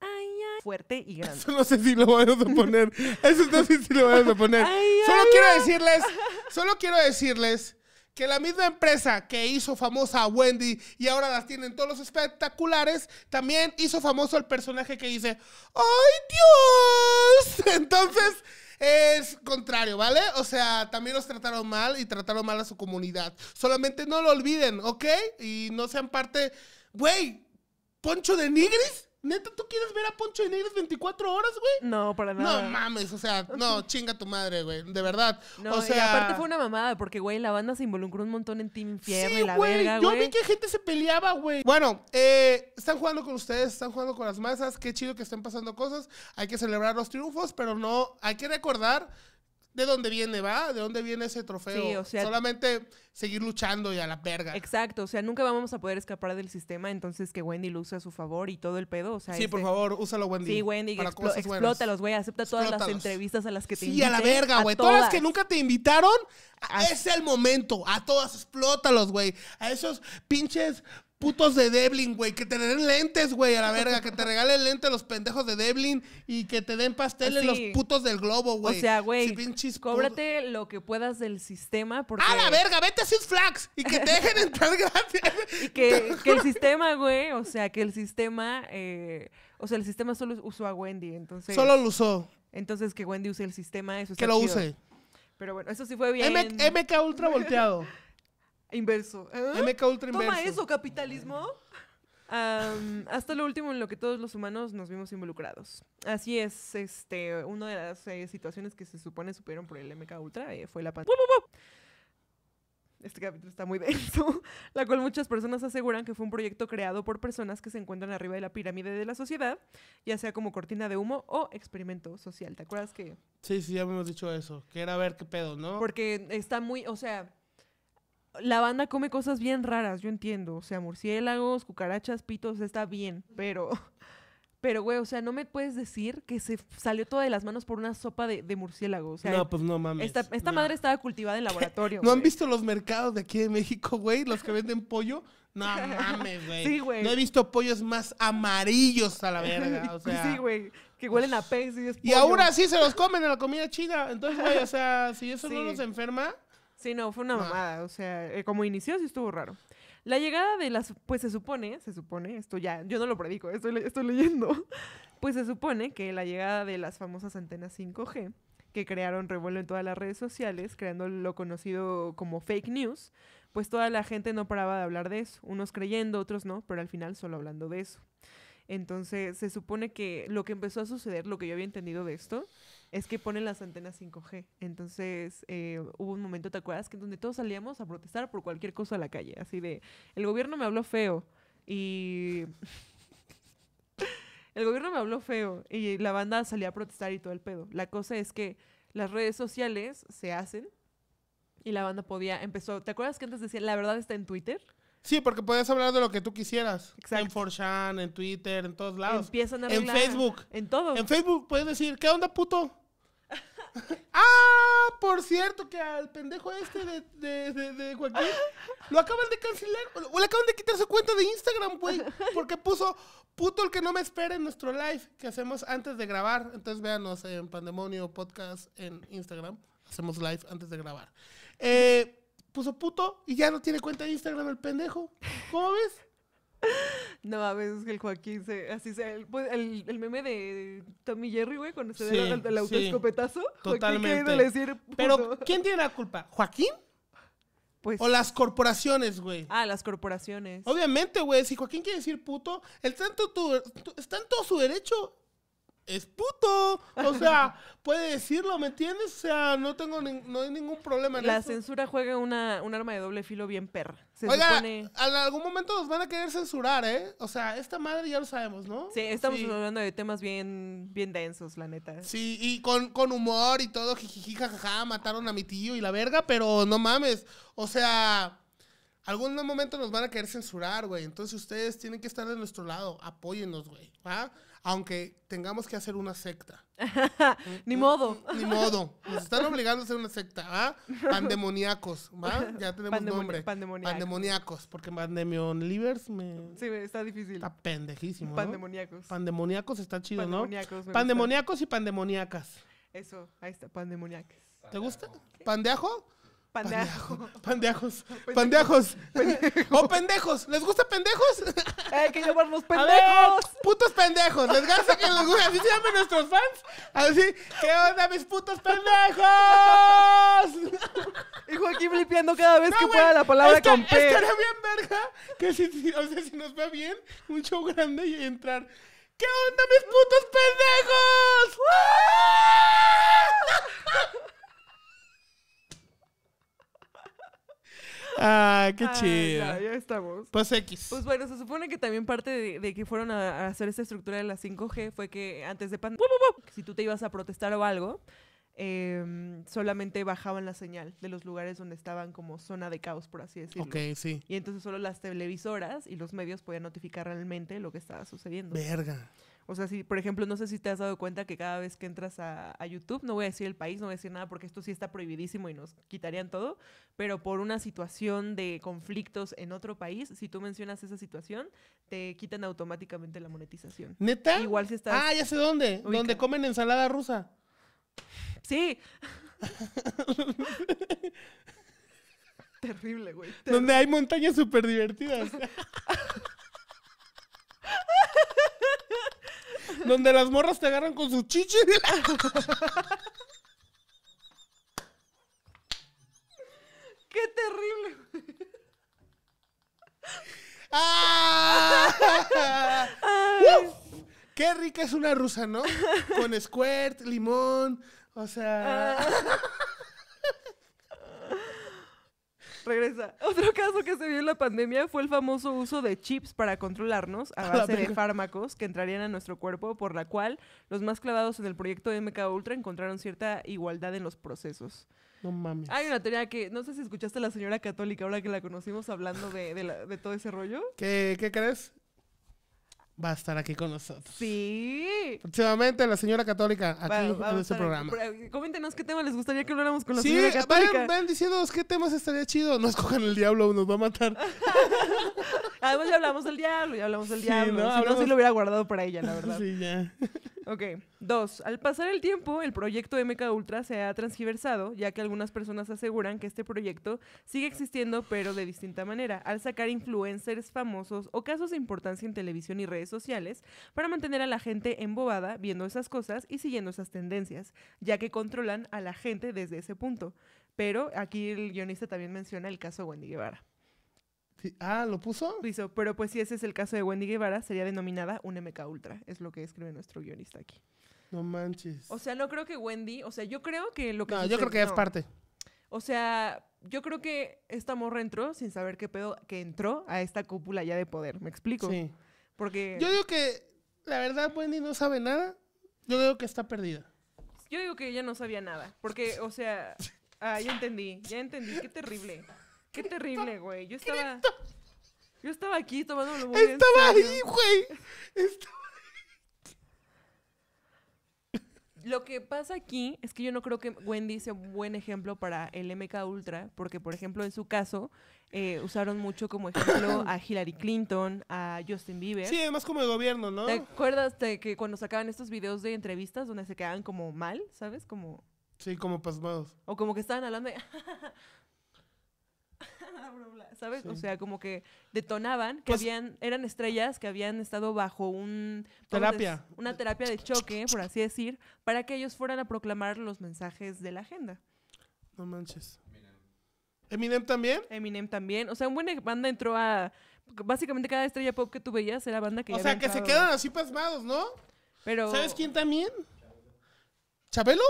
Ay, eh, fuerte y grande. Eso no sé si lo van a poner. Eso no sé si lo van a poner. <laughs> solo quiero decirles, <laughs> solo quiero decirles que la misma empresa que hizo famosa a Wendy y ahora las tienen todos los espectaculares, también hizo famoso al personaje que dice, ¡ay Dios! <laughs> Entonces es contrario, ¿vale? O sea, también los trataron mal y trataron mal a su comunidad. Solamente no lo olviden, ¿ok? Y no sean parte, güey, Poncho de Nigris ¿Neta tú quieres ver a Poncho de 24 horas, güey? No, para nada. No mames, o sea, no, <laughs> chinga tu madre, güey, de verdad. No, o sea, aparte fue una mamada, porque, güey, la banda se involucró un montón en Team Infierno y la güey, yo vi que gente se peleaba, güey. Bueno, eh, están jugando con ustedes, están jugando con las masas, qué chido que estén pasando cosas, hay que celebrar los triunfos, pero no, hay que recordar de dónde viene, va, de dónde viene ese trofeo. Sí, o sea, Solamente seguir luchando y a la verga. Exacto, o sea, nunca vamos a poder escapar del sistema, entonces que Wendy lo use a su favor y todo el pedo, o Sí, por este, favor, úsalo Wendy. Sí, Wendy, explótalos, güey, acepta todas las entrevistas a las que te Sí, a la verga, güey. Todas. las que nunca te invitaron, es el momento, a todas explótalos, güey. A esos pinches putos de Deblin, güey. Que te den lentes, güey, a la verga. Que te regalen lentes los pendejos de Deblin y que te den pasteles los putos del globo, güey. O sea, güey, cóbrate lo que puedas del sistema porque... ¡A la verga! ¡Vete a Six Flags! Y que te dejen entrar <laughs> gratis. y que, el sistema, güey, o sea, que el sistema... Eh, o sea, el sistema solo usó a Wendy, entonces... Solo lo usó. Entonces, que Wendy use el sistema, eso Que lo use. Pero bueno, eso sí fue bien. MK Ultra volteado. Inverso. ¿Eh? MK Ultra Toma eso, capitalismo. hasta lo último en lo que todos los humanos nos vimos involucrados. Así es, este, una de las eh, situaciones que se supone supieron por el MK Ultra eh, fue la pandemia. Este capítulo está muy denso, <laughs> la cual muchas personas aseguran que fue un proyecto creado por personas que se encuentran arriba de la pirámide de la sociedad, ya sea como cortina de humo o experimento social. ¿Te acuerdas que? Sí, sí, ya hemos dicho eso, que era ver qué pedo, ¿no? Porque está muy, o sea, la banda come cosas bien raras, yo entiendo. O sea, murciélagos, cucarachas, pitos, está bien. Pero, <laughs> pero güey, o sea, no me puedes decir que se salió toda de las manos por una sopa de, murciélagos. no, pues no mames. Esta, madre estaba cultivada en <laughs> laboratorio. ¿No han visto los mercados de aquí de México, güey? Los que venden pollo. No mames, <laughs> güey. Sí, güey. No he visto pollos más amarillos a la verga. O sea. Sí, güey. Que huelen a pez y es Y aún así se los comen en la comida china. Entonces, güey, o sea, si eso no nos enferma. Sí, no, fue una mamada. O sea, eh, como inició sí estuvo raro. La llegada de las, pues se supone, se supone, esto ya, yo no lo predico, estoy leyendo, <laughs> pues se supone que la llegada de las famosas antenas 5G, que crearon revuelo en todas las redes sociales, creando lo conocido como fake news, pues toda la gente no paraba de hablar de eso, unos creyendo, otros no, pero al final solo hablando de eso. Entonces se supone que lo que empezó a suceder, lo que yo había entendido de esto, es que ponen las antenas 5G. Entonces eh, hubo un momento, ¿te acuerdas? Que donde todos salíamos a protestar por cualquier cosa a la calle. Así de, el gobierno me habló feo y... <laughs> el gobierno me habló feo y la banda salía a protestar y todo el pedo. La cosa es que las redes sociales se hacen y la banda podía, empezó, ¿te acuerdas que antes decía, la verdad está en Twitter? Sí, porque podías hablar de lo que tú quisieras. En 4 en Twitter, en todos lados. Empiezan En Facebook. En todo. En Facebook puedes decir, ¿qué onda, puto? <laughs> Ah, por cierto, que al pendejo este de, de, de, Joaquín lo acaban de cancelar. O le acaban de quitar su cuenta de Instagram, güey. Porque puso puto el que no me espera en nuestro live que hacemos antes de grabar. Entonces véanos en Pandemonio Podcast en Instagram. Hacemos live antes de grabar. Eh, puso puto y ya no tiene cuenta de Instagram el pendejo. ¿Cómo ves? No, a veces que el Joaquín se. Así se. Pues, el, el, meme de Tommy Jerry, güey, cuando se sí, da el, el autoescopetazo. Sí, totalmente. Decir, Pero, ¿quién tiene la culpa? ¿Joaquín? Pues, o las corporaciones, güey. Ah, las corporaciones. Obviamente, güey. Si Joaquín quiere decir puto, tanto está en todo su derecho es puto. O sea, <laughs> puede decirlo, ¿me entiendes? O sea, no tengo no hay ningún problema en La censura juega una, un arma de doble filo bien perra. Se Oiga, en algún momento nos van a querer censurar, ¿eh? O sea, esta madre ya lo sabemos, ¿no? Sí, estamos hablando de temas bien, bien densos, la neta. Sí, y con, con humor y todo, jijijija, jajaja, mataron a mi tío y la verga, pero no mames. O sea, algún momento nos van a querer censurar, güey. Entonces ustedes tienen que estar de nuestro lado. Apóyennos, güey. ¿Ah? aunque tengamos que hacer una secta. <laughs> ni modo. Ni, modo. Nos están obligando a hacer una secta, ¿ah? pandemoniacos, ¿va? Ya tenemos nombre. Pandemoníacos. porque pandemion livers me... Sí, está difícil. Está pendejísimo, Pandemoníacos. ¿no? Pandemoníacos está chido, ¿no? Pandemoníacos y pandemoniacas. Eso, ahí está, pandemoníacas. ¿Te gusta? ¿Pandeajo? Pendejos, <laughs> Pandejos. Pendejos. pendejos! ¿Les gusta pendejos? <laughs> Hay que llamarlos pendejos. putos pendejos. Les gusta que les guste. Así se llaman nuestros fans. Así, ¿qué onda, mis putos pendejos? Y aquí blipeando cada vez que pueda la palabra es que, bien verga que si, o sea, si nos va bien, un show grande y entrar. ¿Qué onda, mis putos pendejos? <laughs> Ah, qué ah, chido. Ya, estamos. Pues X. Pues bueno, se supone que también parte de, que fueron a, hacer esta estructura de la 5G fue que antes de pandemia, si tú te ibas a protestar o algo, em, solamente bajaban la señal de los lugares donde estaban como zona de caos, por así decirlo. Ok, sí. Y entonces solo las televisoras y los medios podían notificar realmente lo que estaba sucediendo. Verga. O sea, si, por ejemplo, no sé si te has dado cuenta que cada vez que entras a, YouTube, no voy a decir el país, no voy a decir nada, porque esto sí está prohibidísimo y nos quitarían todo, pero por una situación de conflictos en otro país, si tú mencionas esa situación, te quitan automáticamente la monetización. ¿Neta? Igual si estás... Ah, ya sé dónde, donde comen ensalada rusa. Sí. <laughs> Terrible, güey. Donde hay montañas súper divertidas. <laughs> donde las morras te agarran con su chiche. ¡Qué terrible! ¡Ah! ¡Qué rica es una rusa, ¿no? Con squirt, limón, o sea... Ah. Regresa. <laughs> Otro caso que se vio en la pandemia fue el famoso uso de chips para controlarnos a <laughs> base de fármacos que entrarían a nuestro cuerpo, por la cual los más clavados en el proyecto MK Ultra encontraron cierta igualdad en los procesos. No mames. Hay una teoría que, no sé si escuchaste a la señora católica ahora que la conocimos hablando de, todo ese rollo. ¿Qué, ¿Qué crees? va a estar aquí con nosotros. Sí. Próximamente la señora católica aquí en este programa. Eh, coméntenos qué tema les gustaría que habláramos con la sí, señora católica. Vayan, diciéndonos qué temas estaría chido. No escojan el diablo, nos va a matar. <laughs> Además ya hablamos del diablo, ya hablamos del diablo. Si no, si lo hubiera guardado para ella, la verdad. <laughs> Sí, ya. Ok. Dos. Al pasar el tiempo, el proyecto MK Ultra se ha transgiversado, ya que algunas personas aseguran que este proyecto sigue existiendo, pero de distinta manera, al sacar influencers famosos o casos de importancia en televisión y redes sociales para mantener a la gente embobada viendo esas cosas y siguiendo esas tendencias, ya que controlan a la gente desde ese punto. Pero aquí el guionista también menciona el caso Wendy Guevara. Ah, ¿lo puso? Lo pero pues si ese es el caso de Wendy Guevara, sería denominada un MK Ultra, es lo que escribe nuestro guionista aquí. No manches. O sea, no creo que Wendy, o sea, yo creo que lo que... No, yo creo que es parte. O sea, yo creo que esta morra entró sin saber qué pedo que entró a esta cúpula ya de poder, ¿me explico? Sí. Porque... Yo digo que, la verdad, Wendy no sabe nada, yo digo que está perdida. Yo digo que ella no sabía nada, porque, o sea... <laughs> Ah, ya entendí, ya entendí, qué terrible. Qué terrible, güey. Yo estaba. Yo estaba aquí tomando muy Estaba ahí, güey. Estaba ahí. Lo que pasa aquí es que yo no creo que Wendy sea un buen ejemplo para el MK Ultra, porque por ejemplo en su caso eh, usaron mucho como ejemplo <coughs> a Hillary Clinton, a Justin Bieber. Sí, además como el gobierno, ¿no? ¿Te acuerdas que cuando sacaban estos videos de entrevistas donde se quedaban como mal, ¿sabes? Como Sí, como pasmados. O como que estaban hablando de... <laughs> ¿sabes? O sea, como que detonaban, que pues habían, eran estrellas que habían estado bajo un... Terapia. una terapia de choque, por así decir, para que ellos fueran a proclamar los mensajes de la agenda. No manches. Eminem también. Eminem también. O sea, un buena e, banda entró a... Básicamente cada estrella pop que tú veías era banda que... O sea, que se quedan así pasmados, ¿no? Pero... ¿Sabes quién también? Chapelo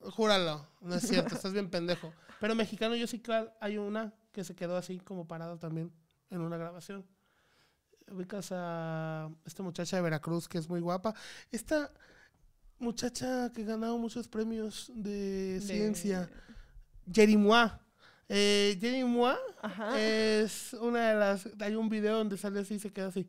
Júralo. No es cierto, <laughs> estás bien pendejo. Pero mexicano, yo sí, claro, hay una que se quedó así como parado también en una grabación. Ubicas a esta muchacha de Veracruz que es muy guapa. Esta muchacha que ha ganado muchos premios de, ciencia, Jerry Mois. Eh, es una de las. Hay un video donde sale así y se queda así.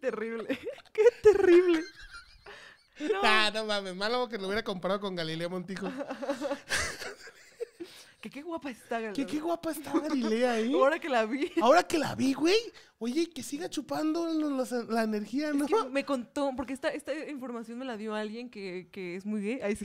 terrible. <laughs> Qué terrible. <laughs> No. no mames, malo que lo hubiera comprado con Galilea Montijo. <laughs> que qué guapa está Galilea. qué guapa está Galilea ahí. Ahora que la vi. Ahora que la vi, güey. Oye, que siga chupando la energía, ¿no? me contó, porque esta, esta información me la dio alguien que, que es muy gay.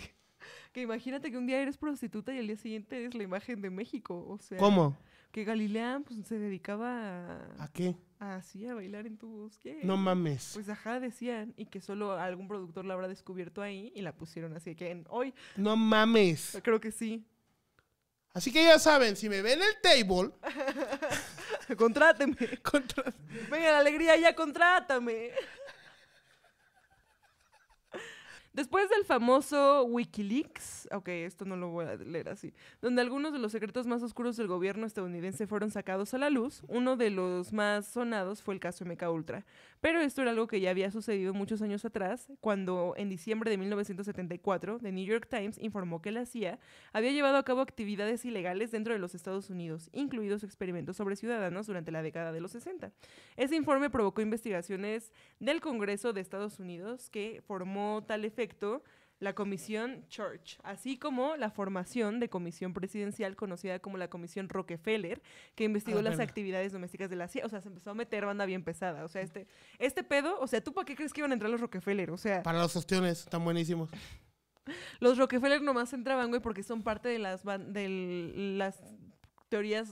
Que imagínate que un día eres prostituta y el día siguiente eres la imagen de México. O sea. ¿Cómo? Que Galilean pues, se dedicaba a... ¿A qué? Así, a bailar en tu bosque No mames. Pues ajá, decían. Y que solo algún productor la habrá descubierto ahí y la pusieron así que hoy. No mames. Creo que sí. Así que ya saben, si me ven el table. <laughs> contráteme. <laughs> Venga, la alegría, ya contrátame. Después del famoso Wikileaks, aunque esto no lo voy a leer así, donde algunos de los secretos más oscuros del gobierno estadounidense fueron sacados a la luz, uno de los más sonados fue el caso MK Ultra. Pero esto era algo que ya había sucedido muchos años atrás, cuando en diciembre de 1974, The New York Times informó que la CIA había llevado a cabo actividades ilegales dentro de los Estados Unidos, incluidos experimentos sobre ciudadanos durante la década de los 60. Ese informe provocó investigaciones del Congreso de Estados Unidos que formó tal efecto la Comisión Church, así como la formación de comisión presidencial conocida como la Comisión Rockefeller, que investigó ah, las actividades domésticas de la CIA. O sea, se empezó a meter banda bien pesada. O sea, este, este pedo, o sea, ¿tú para qué crees que iban a entrar los Rockefeller? O sea... Para los ostiones, están buenísimos. Los Rockefeller nomás entraban, güey, porque son parte de las, de las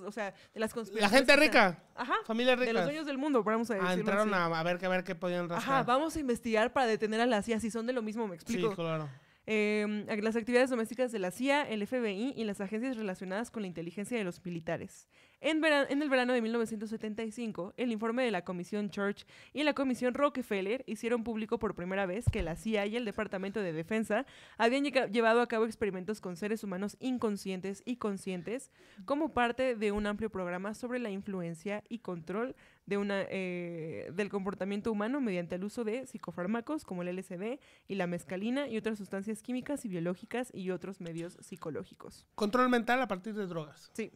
o sea, de las La gente rica. Ajá. De los dueños del mundo, vamos a ah, decir. entraron a, ver, a ver qué podían rascar. vamos a investigar para detener a la CIA. Si son de lo mismo, me explico. Sí, claro. Em, las actividades domésticas de la CIA, el FBI y las agencias relacionadas con la inteligencia de los militares. En, el verano de 1975, el informe de la Comisión Church y la Comisión Rockefeller hicieron público por primera vez que la CIA y el Departamento de Defensa habían llevado a cabo experimentos con seres humanos inconscientes y conscientes como parte de un amplio programa sobre la influencia y control de una, eh, del comportamiento humano mediante el uso de psicofármacos como el LSD y la mescalina y otras sustancias químicas y biológicas y otros medios psicológicos. Control mental a partir de drogas. Sí.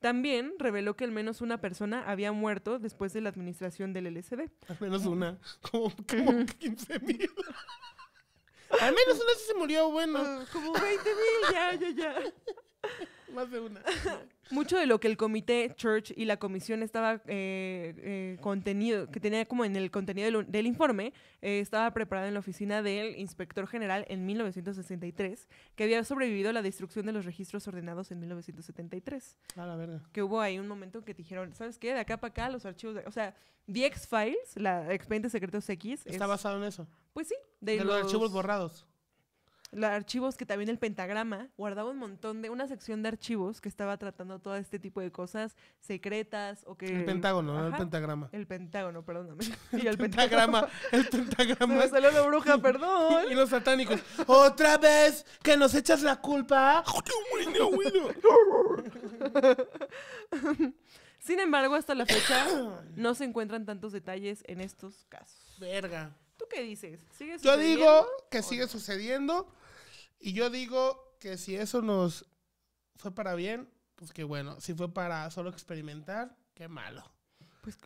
También reveló que al menos una persona había muerto después de la administración del LSD. Al menos una, <laughs> como, 15 mil. <laughs> Al menos una se murió, bueno. Ah, como 20 mil, ya, ya, ya. Más de una. <laughs> Mucho de lo que el comité Church y la comisión estaba eh, eh, contenido, que tenía como en el contenido del, informe, eh, estaba preparado en la oficina del inspector general en 1963, que había sobrevivido a la destrucción de los registros ordenados en 1973. la verdad. Que hubo ahí un momento que dijeron, ¿sabes qué? De acá para acá los archivos, o sea, The X Files, la expediente secretos X. Está basado en eso. Pues sí. De, los archivos borrados los archivos que también el Pentagrama guardaba un montón de una sección de archivos que estaba tratando todo este tipo de cosas secretas o que el Pentágono, el Pentagrama. El Pentágono, perdóname. y <laughs> el Pentagrama, el Pentagrama. la bruja, <laughs> perdón. y los satánicos, otra vez que nos echas la culpa. <laughs> Sin embargo, hasta la fecha <coughs> no se encuentran tantos detalles en estos casos. Verga. ¿Tú qué dices? Yo digo que sigue sucediendo. Y yo digo que si eso nos fue para bien, pues que bueno. Si fue para solo experimentar, qué malo. Pues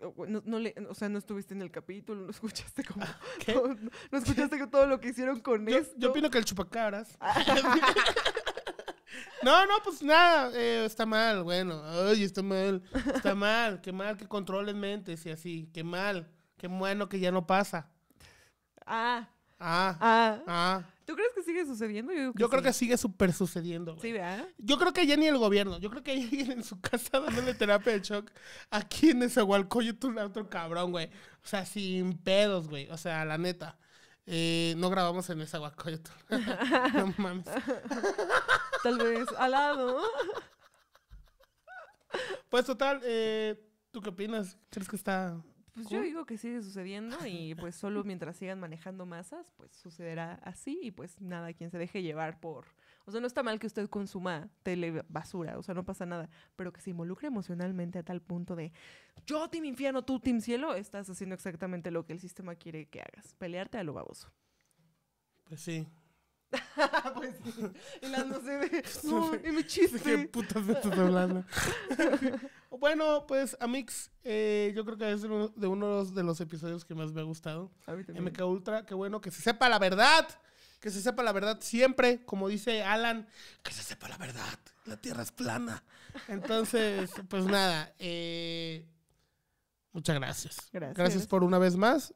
no, le, o sea, no estuviste en el capítulo, no escuchaste como <laughs> no escuchaste <laughs> todo lo que hicieron con él. esto. Yo opino que el chupacabras. <laughs> no, no, pues nada, eh, está mal, bueno, ay, está mal, está mal, qué mal que controlen mentes y así, qué mal, qué bueno que ya no pasa. Ah. Ah. Ah. ah sigue sucediendo? Yo, creo que sigue súper sucediendo. Yo creo que ya ni el gobierno. Yo creo que hay alguien en su casa dándole terapia de shock aquí en Esahualcoyotl, un otro cabrón, güey. O sea, sin pedos, güey. O sea, la neta. Eh, no grabamos en ese <laughs> no mames. Tal vez al lado. Pues total, eh, ¿tú qué opinas? ¿Crees que está pues yo digo que sigue sucediendo y pues solo <laughs> mientras sigan manejando masas, pues sucederá así y pues nada, quien se deje llevar por... O sea, no está mal que usted consuma telebasura o sea, no pasa nada, pero que se involucre emocionalmente a tal punto de yo team infierno, tú team cielo, estás haciendo exactamente lo que el sistema quiere que hagas, pelearte a lo baboso. Pues sí, <laughs> Pues y las no <laughs> y mi chiste. ¿Qué putas hablando? <laughs> bueno, pues Amix, eh, yo creo que es de uno de los episodios que más me ha gustado. A Ultra, qué bueno que se sepa la verdad. Que se sepa la verdad siempre, como dice Alan, que se sepa la verdad. La tierra es plana. Entonces, pues nada. Eh, muchas Gracias. Gracias por una vez más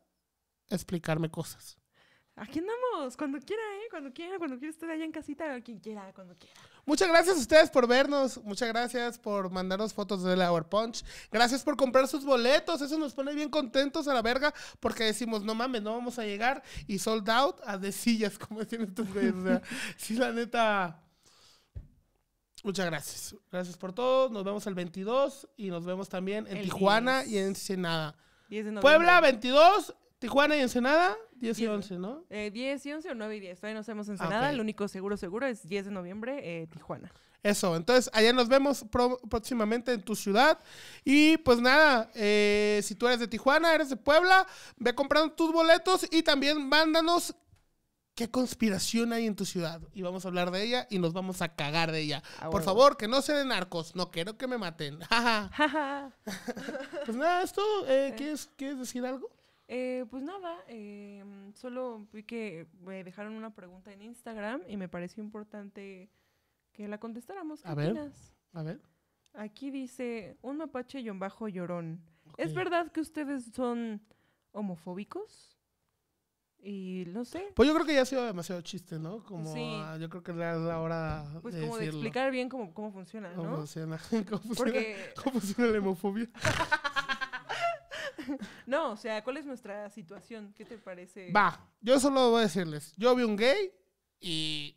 explicarme cosas. Aquí andamos, cuando quiera, ¿eh? Cuando quiera, cuando quiera estar allá en casita, quien quiera, cuando quiera. Muchas gracias a ustedes por vernos, muchas gracias por mandarnos fotos de Hour Punch, gracias por comprar sus boletos, eso nos pone bien contentos a la verga, porque decimos, no mames, no vamos a llegar, y sold out a de sillas, <laughs> como decían estos güeyes, sí, la neta... Muchas gracias. Gracias por todo. Nos vemos el 22 y nos vemos también en Tijuana y en Senada. Puebla 22, Tijuana y Ensenada, 10 y 11, ¿no? Eh, 10 y 11 o 9 y 10. Todavía no sabemos ah, Ensenada. El único seguro, seguro es 10 de noviembre, eh, Tijuana. Eso, entonces allá nos vemos próximamente en tu ciudad. Y pues nada, eh, si tú eres de Tijuana, eres de Puebla, ve comprando tus boletos y también mándanos qué conspiración hay en tu ciudad. Y vamos a hablar de ella y nos vamos a cagar de ella. Por favor, que no se den narcos, no quiero que me maten. <laughs> pues nada, esto, eh, eh. ¿quieres decir algo? Eh, pues nada, em, solo vi que me dejaron una pregunta en Instagram y me pareció importante que la contestáramos. a ver, a ver. Aquí dice un mapache y un bajo llorón. ¿Es verdad que ustedes son homofóbicos? Y no sé. Pues yo creo que ya ha sido demasiado chiste, ¿no? Como sí. yo creo que es la hora. Pues como de explicar bien cómo, cómo funciona, ¿no? <laughs> Cómo funciona, cómo funciona, cómo funciona la <laughs> <laughs> no, o sea, ¿cuál es nuestra situación? ¿Qué te parece? Va, yo solo voy a decirles, yo vi un gay y